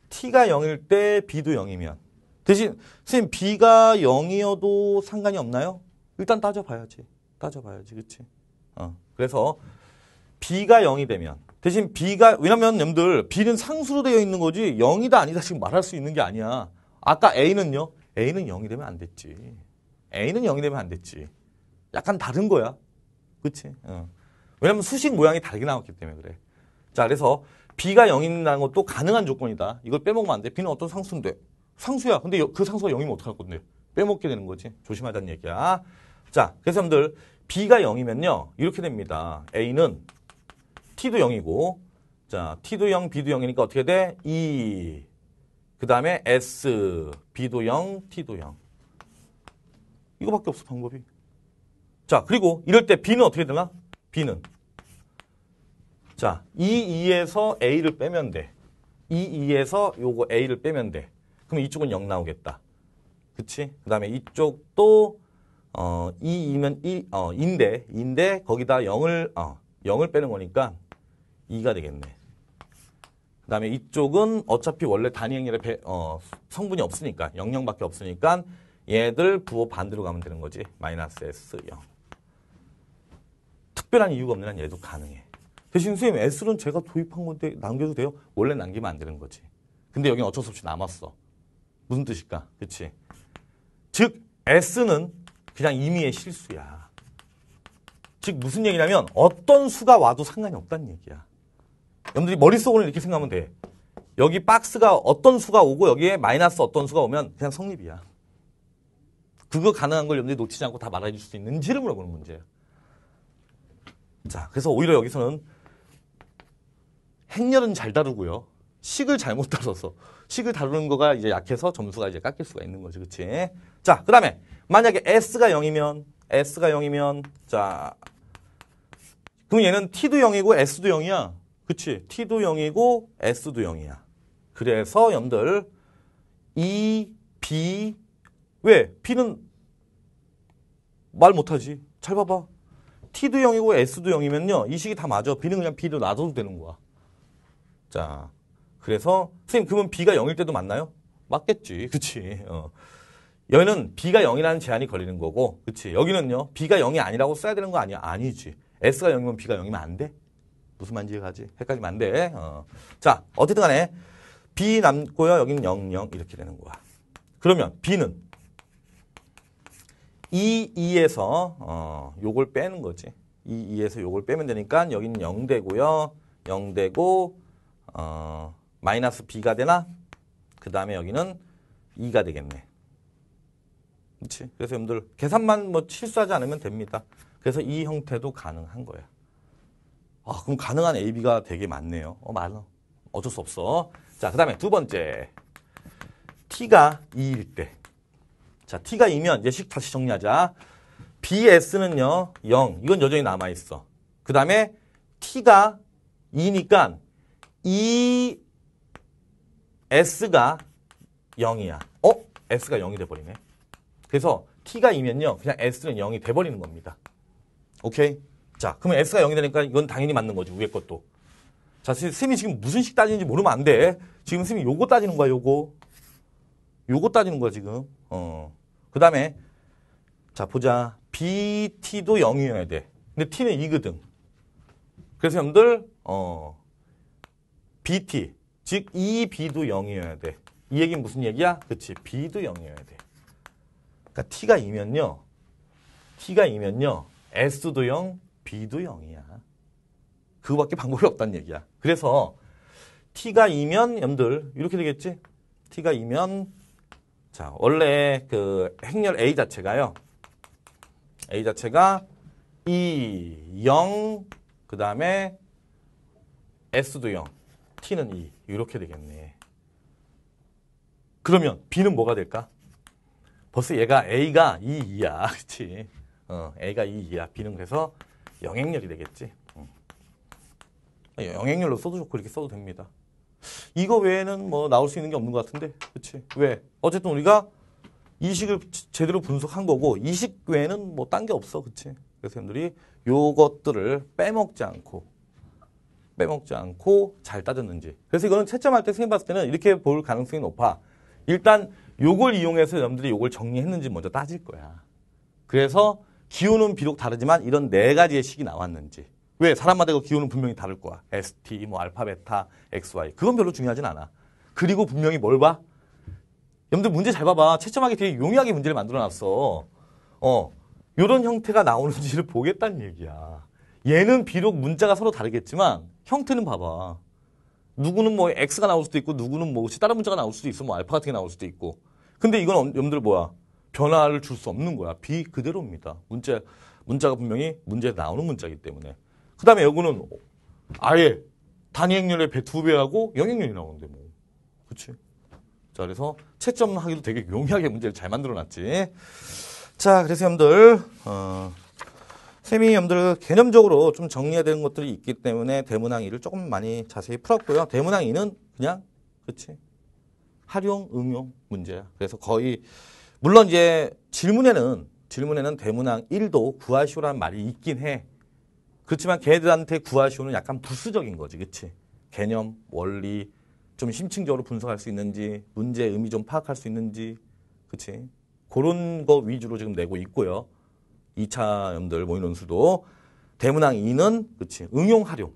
T가 0일 때 B도 0이면 대신 선생님 B가 0이어도 상관이 없나요? 일단 따져봐야지. 따져봐야지. 그치? 어. 그래서 B가 0이 되면 대신 B가 왜냐면 여러분들 B는 상수로 되어 있는 거지 0이다 아니다 지금 말할 수 있는 게 아니야. 아까 A는요? A는 0이 되면 안 됐지. A는 0이 되면 안 됐지. 약간 다른 거야. 그치? 어. 왜냐면 수식 모양이 다르게 나왔기 때문에 그래. 자, 그래서 B가 0이라는 것도 가능한 조건이다. 이걸 빼먹으면 안 돼. B는 어떤 상수인데. 상수야. 근데 그 상수가 0이면 어떡할 건데. 빼먹게 되는 거지. 조심하자는 얘기야. 자, 그래서 여러분들 B가 0이면요. 이렇게 됩니다. A는 T도 0이고 자, T도 0, B도 0이니까 어떻게 돼? E. 그 다음에 S. B도 0, T도 0. 이거밖에 없어, 방법이. 자, 그리고 이럴 때 B는 어떻게 되나? B는 자, 이 e, 2에서 A를 빼면 돼. 이 e, 2에서 요거 A를 빼면 돼. 그럼 이쪽은 0 나오겠다. 그치? 그 다음에 이쪽도 어, 이 2면 1, 어, 2인데, 2인데 거기다 0을, 어, 0을 빼는 거니까 2가 되겠네. 그 다음에 이쪽은 어차피 원래 단위행렬의 어, 성분이 없으니까, 00밖에 없으니까 얘들 부호 반대로 가면 되는 거지. 마이너스 S0. 특별한 이유가 없는 한 얘도 가능해. 대신 선생님 S는 제가 도입한 건데 남겨도 돼요? 원래 남기면 안 되는 거지. 근데 여기는 어쩔 수 없이 남았어. 무슨 뜻일까? 그치? 즉 S는 그냥 임의의 실수야. 즉 무슨 얘기냐면 어떤 수가 와도 상관이 없다는 얘기야. 여러분들이 머릿속으로 이렇게 생각하면 돼. 여기 박스가 어떤 수가 오고 여기에 마이너스 어떤 수가 오면 그냥 성립이야. 그거 가능한 걸 여러분들이 놓치지 않고 다 말해줄 수 있는지를 물어보는 문제예요. 자, 그래서 오히려 여기서는 행렬은 잘 다루고요. 식을 잘못 다뤄서 식을 다루는 거가 이제 약해서 점수가 이제 깎일 수가 있는 거지, 그치 자, 그다음에 만약에 s가 0이면 s가 0이면 자 그럼 얘는 t도 0이고 s도 0이야. 그치? t도 0이고 s도 0이야. 그래서 염들 e, b 왜? b는 말 못하지. 잘 봐봐. t도 0이고 s도 0이면요. 이 식이 다 맞아. b는 그냥 b로 놔둬도 되는 거야. 자, 그래서 선생님 그러면 b가 0일 때도 맞나요? 맞겠지. 그치. 어. 여기는 b가 0이라는 제한이 걸리는 거고 그치. 여기는요. b가 0이 아니라고 써야 되는 거 아니야. 아니지. s가 0이면 b가 0이면 안 돼? 무슨 말인지 가지 헷갈리면 안 돼. 어. 자, 어쨌든 간에 b 남고요. 여기는 0, 0 이렇게 되는 거야. 그러면 b는 이 2에서 어, 요걸 빼는 거지. 이 2에서 요걸 빼면 되니까 여기는 0대고요0대고 어, 마이너스 b가 되나? 그 다음에 여기는 2가 되겠네. 그렇지? 그래서 여러분들 계산만 뭐 실수하지 않으면 됩니다. 그래서 이 형태도 가능한 거야. 아, 그럼 가능한 AB가 되게 많네요. 어, 많아. 어쩔 수 없어. 자, 그 다음에 두 번째. T가 2일 때. 자, t가 2면 이제 식 다시 정리하자. bs는요, 0. 이건 여전히 남아있어. 그 다음에 t가 2니까 e s가 0이야. 어? s가 0이 돼버리네. 그래서 t가 2면요, 그냥 s는 0이 돼버리는 겁니다. 오케이? 자, 그러면 s가 0이 되니까 이건 당연히 맞는 거지, 위에 것도. 자, 쌤이 지금 무슨 식 따지는지 모르면 안 돼. 지금 쌤이 요거 따지는 거야, 요거. 요거 따지는 거야, 지금. 어. 그 다음에 자 보자. BT도 0이어야 돼. 근데 T는 2거든. 그래서 여러분들 어 BT 즉 EB도 0이어야 돼. 이 얘기는 무슨 얘기야? 그치. B도 0이어야 돼. 그러니까 T가 2면요. T가 2면요. S도 0, B도 0이야. 그거밖에 방법이 없다는 얘기야. 그래서 T가 2면 여러분들 이렇게 되겠지? T가 2면 자, 원래 그 행렬 A 자체가요. A 자체가 2, e 0, 그 다음에 S도 0, T는 2. E, 이렇게 되겠네. 그러면 B는 뭐가 될까? 벌써 얘가 A가 2, e 2야. 그치? 어, A가 2, 2야. B는 그래서 영행렬이 되겠지. 음. 아, 영행렬로 써도 좋고 이렇게 써도 됩니다. 이거 외에는 뭐 나올 수 있는 게 없는 것 같은데 그렇지 왜 어쨌든 우리가 이식을 제대로 분석한 거고 이식 외에는 뭐 딴 게 없어 그치 그래서 여러분들이 요것들을 빼먹지 않고 빼먹지 않고 잘 따졌는지 그래서 이거는 채점할 때 선생님 봤을 때는 이렇게 볼 가능성이 높아 일단 요걸 이용해서 여러분들이 요걸 정리했는지 먼저 따질 거야 그래서 기호는 비록 다르지만 이런 네 가지의 식이 나왔는지 왜? 사람마다 그 기호는 분명히 다를 거야. ST, 뭐 알파, 베타, XY. 그건 별로 중요하진 않아. 그리고 분명히 뭘 봐? 여러분들 문제 잘 봐봐. 채점하기 되게 용이하게 문제를 만들어놨어. 어, 이런 형태가 나오는지를 보겠다는 얘기야. 얘는 비록 문자가 서로 다르겠지만 형태는 봐봐. 누구는 뭐 X가 나올 수도 있고 누구는 뭐 다른 문자가 나올 수도 있어. 뭐 알파 같은 게 나올 수도 있고. 근데 이건 여러분들 뭐야? 변화를 줄 수 없는 거야. 비 그대로입니다. 문자, 문자가 분명히 문제에 나오는 문자이기 때문에. 그 다음에 여기는 아예 단위행률의배 두 배하고 영향렬이 나오는데 뭐. 그치? 자, 그래서 채점 하기도 되게 용이하게 문제를 잘 만들어 놨지. 자, 그래서 여러분들, 어, 쌤이 여러분들 개념적으로 좀 정리해야 되는 것들이 있기 때문에 대문항 2를 조금 많이 자세히 풀었고요. 대문항 2는 그냥, 그치? 활용, 응용 문제야. 그래서 거의, 물론 이제 질문에는, 질문에는 대문항 1도 구하시오라는 말이 있긴 해. 그렇지만 걔들한테 구하시오는 약간 부수적인 거지, 그치? 개념, 원리, 좀 심층적으로 분석할 수 있는지, 문제 의미 의좀 파악할 수 있는지, 그치? 그런 거 위주로 지금 내고 있고요. 2차 염들 모의논술도 대문항 2는 그치 응용 활용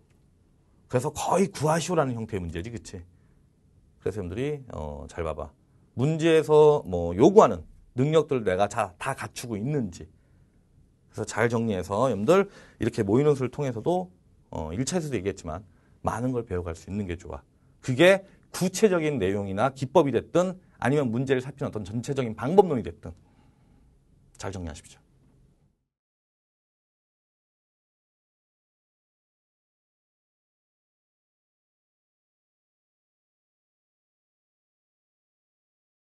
그래서 거의 구하시오라는 형태의 문제지 그치 그래서 여러분들이 어, 잘 봐봐 문제에서 뭐 요구하는 능력들 내가 자, 다 갖추고 있는지 그래서 잘 정리해서 여러분들 이렇게 모의는 수를 통해서도 어, 1차에서도 얘기했지만 많은 걸 배워갈 수 있는 게 좋아. 그게 구체적인 내용이나 기법이 됐든 아니면 문제를 살피는 어떤 전체적인 방법론이 됐든 잘 정리하십시오.